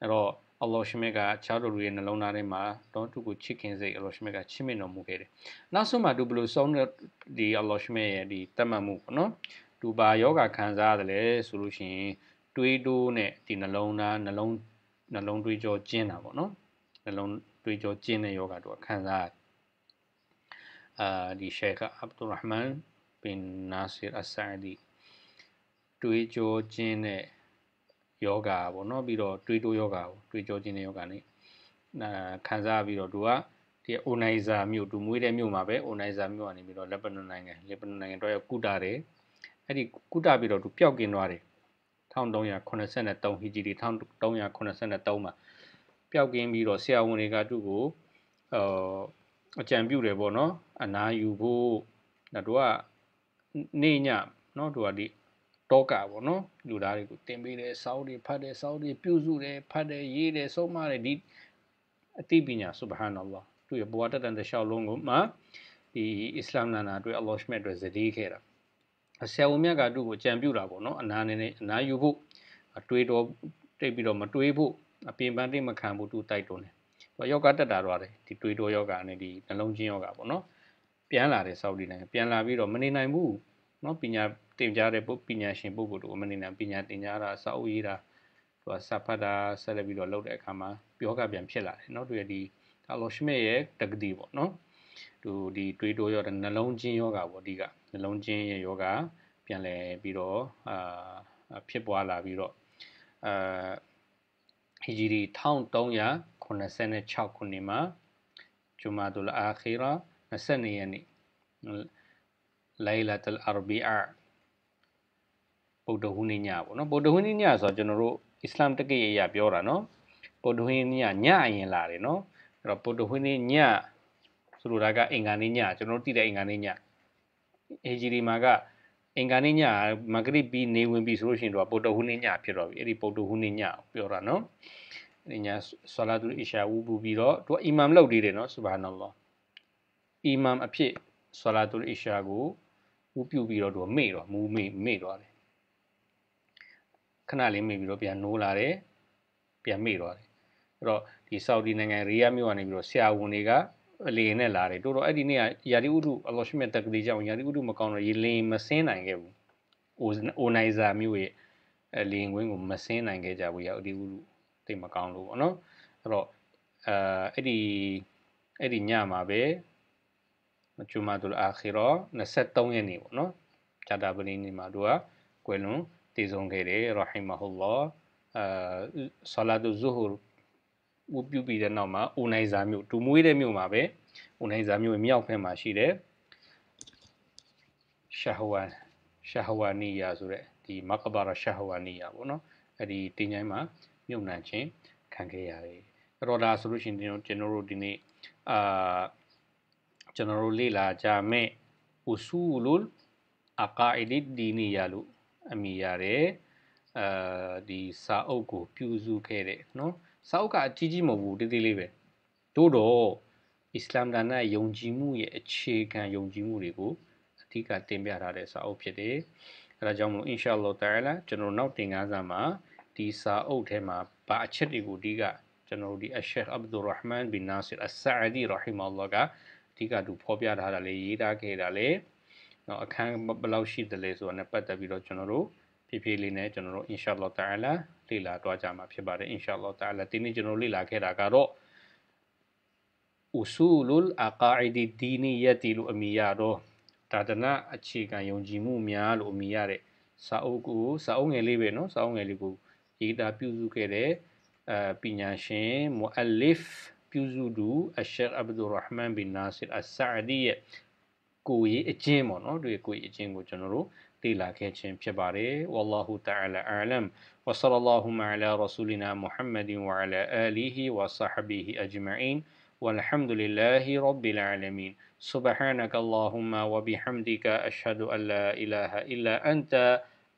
A: အဲ့တော့အလောရှမေကချားတို့လူရဲ့နှလုံးသားထဲမှာတော့သူ့ကိုချစ်ခင်စိတ်အလောရှမေကချစ်မြင်တော်မူခဲ့တယ်နောက်ဆုံးမှာသူဘယ်လိုဆုံးတဲ့ဒီအလောရှမေရဲ့ဒီတတ်မှတ်မှုပေါ့နော်သူဘာယောဂခံစားရတယ်လဲဆိုလို့ရှိရင်တွေးတိုးနဲ့ဒီနှလုံးသားနှလုံးနှလုံးတွေးကြောကျင်းတာပေါ့နော်နှလုံးတွေးကြောကျင်းတဲ့ယောဂသူကခံစားရတယ်ဒီ Sheikh Abdurrahman bin Nasir As-Saadi တွေးကြောခြင်းနဲ့ယောဂါပေါ့နော်ပြီးတော့တွေးတိုးယောဂါကိုတွေးကြောခြင်းနဲ့ယောဂါနဲ့အာခံစားပြီးတော့သူကဒီ organizer မြို့သူမွေးတဲ့မြို့မှာပဲ organizer မြို့ကနေပြီးတော့ Lebanon နိုင်ငံ Lebanon နိုင်ငံတော့ရကုတာတယ်အဲ့ဒီကုတာပြီးတော့သူပျောက်ကင်းသွားတယ်1383 Hijri 1383မှာပျောက်ကင်းပြီးတော့ဆရာဝန်တွေကသူ့ကိုအာအကြံပြုတယ်ပေါ့နော်အနာယူဖို့ဒါတို့ကနေညနော်တို့ကဒီတောကပေါ့နော်လူသားတွေကိုတင်ပေးတယ်စောင်းတွေဖတ်တယ်စောင်းတွေပြုစုတယ်ဖတ်တယ်ရေးတယ်ဆုံးမတယ်ဒီအသိပညာဆုဘဟန်အလ္လာသူရဲ့ဘဝတတန်တလျှောက်လုံးကိုမှဒီအစ္စလာမ်နာနာအတွက်အလ္လာရှ်မြတ်အတွက်ဇဒီးခဲ့တာအဆယ်ဝန်မြတ်ကသူ့ကိုကြံပြုတာပေါ့နော်အနာနေနဲ့အနာယူဖို့တွေးတော်တိတ်ပြီးတော့မတွေးဖို့အပြင်ပန်းတိတ်မခံဖို့သူ့တိုက်တွန်းတယ်ယောဂတက်တာတော့တယ်ဒီတွေးတော်ယောဂနဲ့ဒီနှလုံးချင်းယောဂပေါ့နော် ပြန်လာတဲ့စောက်ဒီတိုင်းပြန်လာပြီးတော့မနေနိုင်ဘူးနော်ပညာတင်ကြားတဲ့ပုပညာရှင်ပုဂ္ဂိုလ်တို့မနေနိုင်ပညာတင်ကြားတာစောက်ရေးတာသူကစဖတ်တာဆက်လက်ပြီးတော့လုပ်တဲ့အခါမှာယောဂပြန်ဖြစ်လာတယ်နော်သူရဲ့ဒီကာလိုရှမစ်ရဲ့တက္ကတိပေါ့နော်သူဒီတွေးတော်ယောဂနှလုံးချင်းယောဂပေါ့အဓိကနှလုံးချင်းရဲ့ယောဂပြန်လဲပြီးတော့အာဖြစ်ပွားလာပြီးတော့အာ Hijri 1300 1986ခုနှစ်မှာဂျူမာဒူလ်အာခီရာ22ရက်နေ့လိုင်လာတလ်အာရဘီအာပုဒ္ဓဟူးနေ့ညပေါ့နော်ပုဒ္ဓဟူးနေ့ညဆိုတော့ကျွန်တော်တို့အစ္စလာမ်တက္ကရာအရာပြောတာနော်ပုဒ္ဓဟူးနေ့ညညအရင်လာတယ်နော်အဲ့တော့ပုဒ္ဓဟူးနေ့ညဆိုလိုတာကအင်္ဂါနေ့ညကျွန်တော်တို့သိတဲ့အင်္ဂါနေ့ညအေဂျီဒီမာကအင်္ဂါနေ့ညမဂရစ်ပြီးနေဝင်ပြီဆိုလို့ရှိရင်တော့ပုဒ္ဓဟူးနေ့ညဖြစ်တော့ပြီအဲ့ဒီပုဒ္ဓဟူးနေ့ညပြောတာနော်ညာဆလာတူအီရှာဝူပူပြီးတော့သူကအီမမ်လောက်သေးတယ်နော်ဆူဘာနလောအီမမ်အဖြစ်ဆလာတူအီရှာကိုဝူပြုပြီးတော့သူကမေ့တော့မူမေ့မေ့တော့တယ်ခဏလေးမေ့ပြီးတော့ပြန်နိုးလာတယ်ပြန်မေ့တော့တယ်အဲ့တော့ဒီဆော်ဒီနိုင်ငံရေယာမြို့ကနေပြီးတော့ဆရာဝန်တွေကလေနဲ့လာတယ်တိုးတော့အဲ့ဒီနေ့ကယာဒီဥဒုအလ္လာဟ်ရှိမြတ်တက်ကလေးကြောင့်ယာဒီဥဒုမကောင်းတော့ရေလင်းမဆင်းနိုင်ခဲ့ဘူးအိုအိုနိုင်ဇာမြို့ရဲ့လေရင်ခွင်းကိုမဆင်းနိုင်ခဲ့ကြဘူးယာဒီဥဒုသိမကောင်းလို့ပေါ့နော်အဲ့တော့အဲအဲ့ဒီအဲ့ဒီညမှာပဲမချူမာတူလ်အာခီရာ23ရက်နေ့ပေါ့နော်ဂျာတာပလီနေ့မှာသူကကွယ်လွန်တည်ဆုံးခဲ့တယ်ရဟီမဟူလာအာဆလာတူဇူဟူဝပြုပြီးတဲ့နောက်မှာအူနိုင်ဇာမြို့တူမွေးတဲ့မြို့မှာပဲအူနိုင်ဇာမြို့မြောက်ဖက်မှာရှိတယ်ရှာဟဝါရှာဟဝါနီယာဆိုတဲ့ဒီမကဘာရာရှာဟဝါနီယာပေါ့နော်အဲ့ဒီတင်ញိုင်းမှာမြုပ်နှံခြင်းခံခဲ့ရတယ်အဲ့တော့ဒါဆိုလို့ရှိရင်ကျွန်တော်တို့ဒီနေ့အာကျွန်တော်တို့လေ့လာကြမဲ့ usulul aqaid ad-diniya လို့အမည်ရတဲ့အဲဒီစာအုပ်ကိုပြုစုခဲ့တဲ့နော်စာအုပ်ကအကြီးကြီးမဟုတ်ဘူးတိတိလေးပဲသို့တော့အစ္စလာမ်ဒါနယုံကြည်မှုရဲ့အခြေခံယုံကြည်မှုတွေကိုအဓိကတင်ပြထားတဲ့စာအုပ်ဖြစ်တယ်အဲဒါကြောင့်မလို့ inshallah ta'ala ကျွန်တော်နောက်တင်ကားစာမှာဒီစာအုပ်ထဲမှာဘာအချက်တွေကိုအဓိကကျွန်တော်တို့ဒီအရှက်အဗ်ဒူရဟ်မန်ဘင်နာဆာဆာဒီရာဟီမအလ္လာကအဓိကသူဖော်ပြထားတာလေရေးသားခဲ့တာလေနော်အခန်းဘယ်လောက်ရှိတယ်လဲဆိုတာနဲ့ပတ်သက်ပြီးတော့ကျွန်တော်တို့ဖြည်းဖြည်းလေးနဲ့ကျွန်တော်တို့ inshallah ta'ala လေ့လာတွားကြမှာဖြစ်ပါတယ် inshallah ta'ala ဒီနေ့ကျွန်တော်လေ့လာခဲ့တာကတော့ usulul aqaid diniyati လို့အမည်ရတော့တာဒနာအခြေခံယုံကြည်မှုများလို့အမည်ရတဲ့စာအုပ်ကိုစာအုပ်ငယ်လေးပဲเนาะစာအုပ်ငယ်လေးကိုရေးသားပြုစုခဲ့တဲ့အာပညာရှင်မူအလစ်ပြုစုသူအရှက်အဗ်ဒူရဟ်မန်ဘင်နာဆစ်အဆာဒီရဲ့ကိုရေးအချင်းပေါ့နော်တွေ့ကိုရေးအချင်းကိုကျွန်တော်တို့လေ့လာခဲ့ခြင်းဖြစ်ပါတယ်ဝလလာဟူတာအလာအာလမ်ဝဆလလာဟူမအလာရဆူလနာမုဟမ္မဒင်ဝအလာအာလီဟီဝဆဟဘီဟီအဂျမအင် والحمد لله رب العالمين سبحانك اللهم وبحمدك أشهد أن لا إله إلا أنت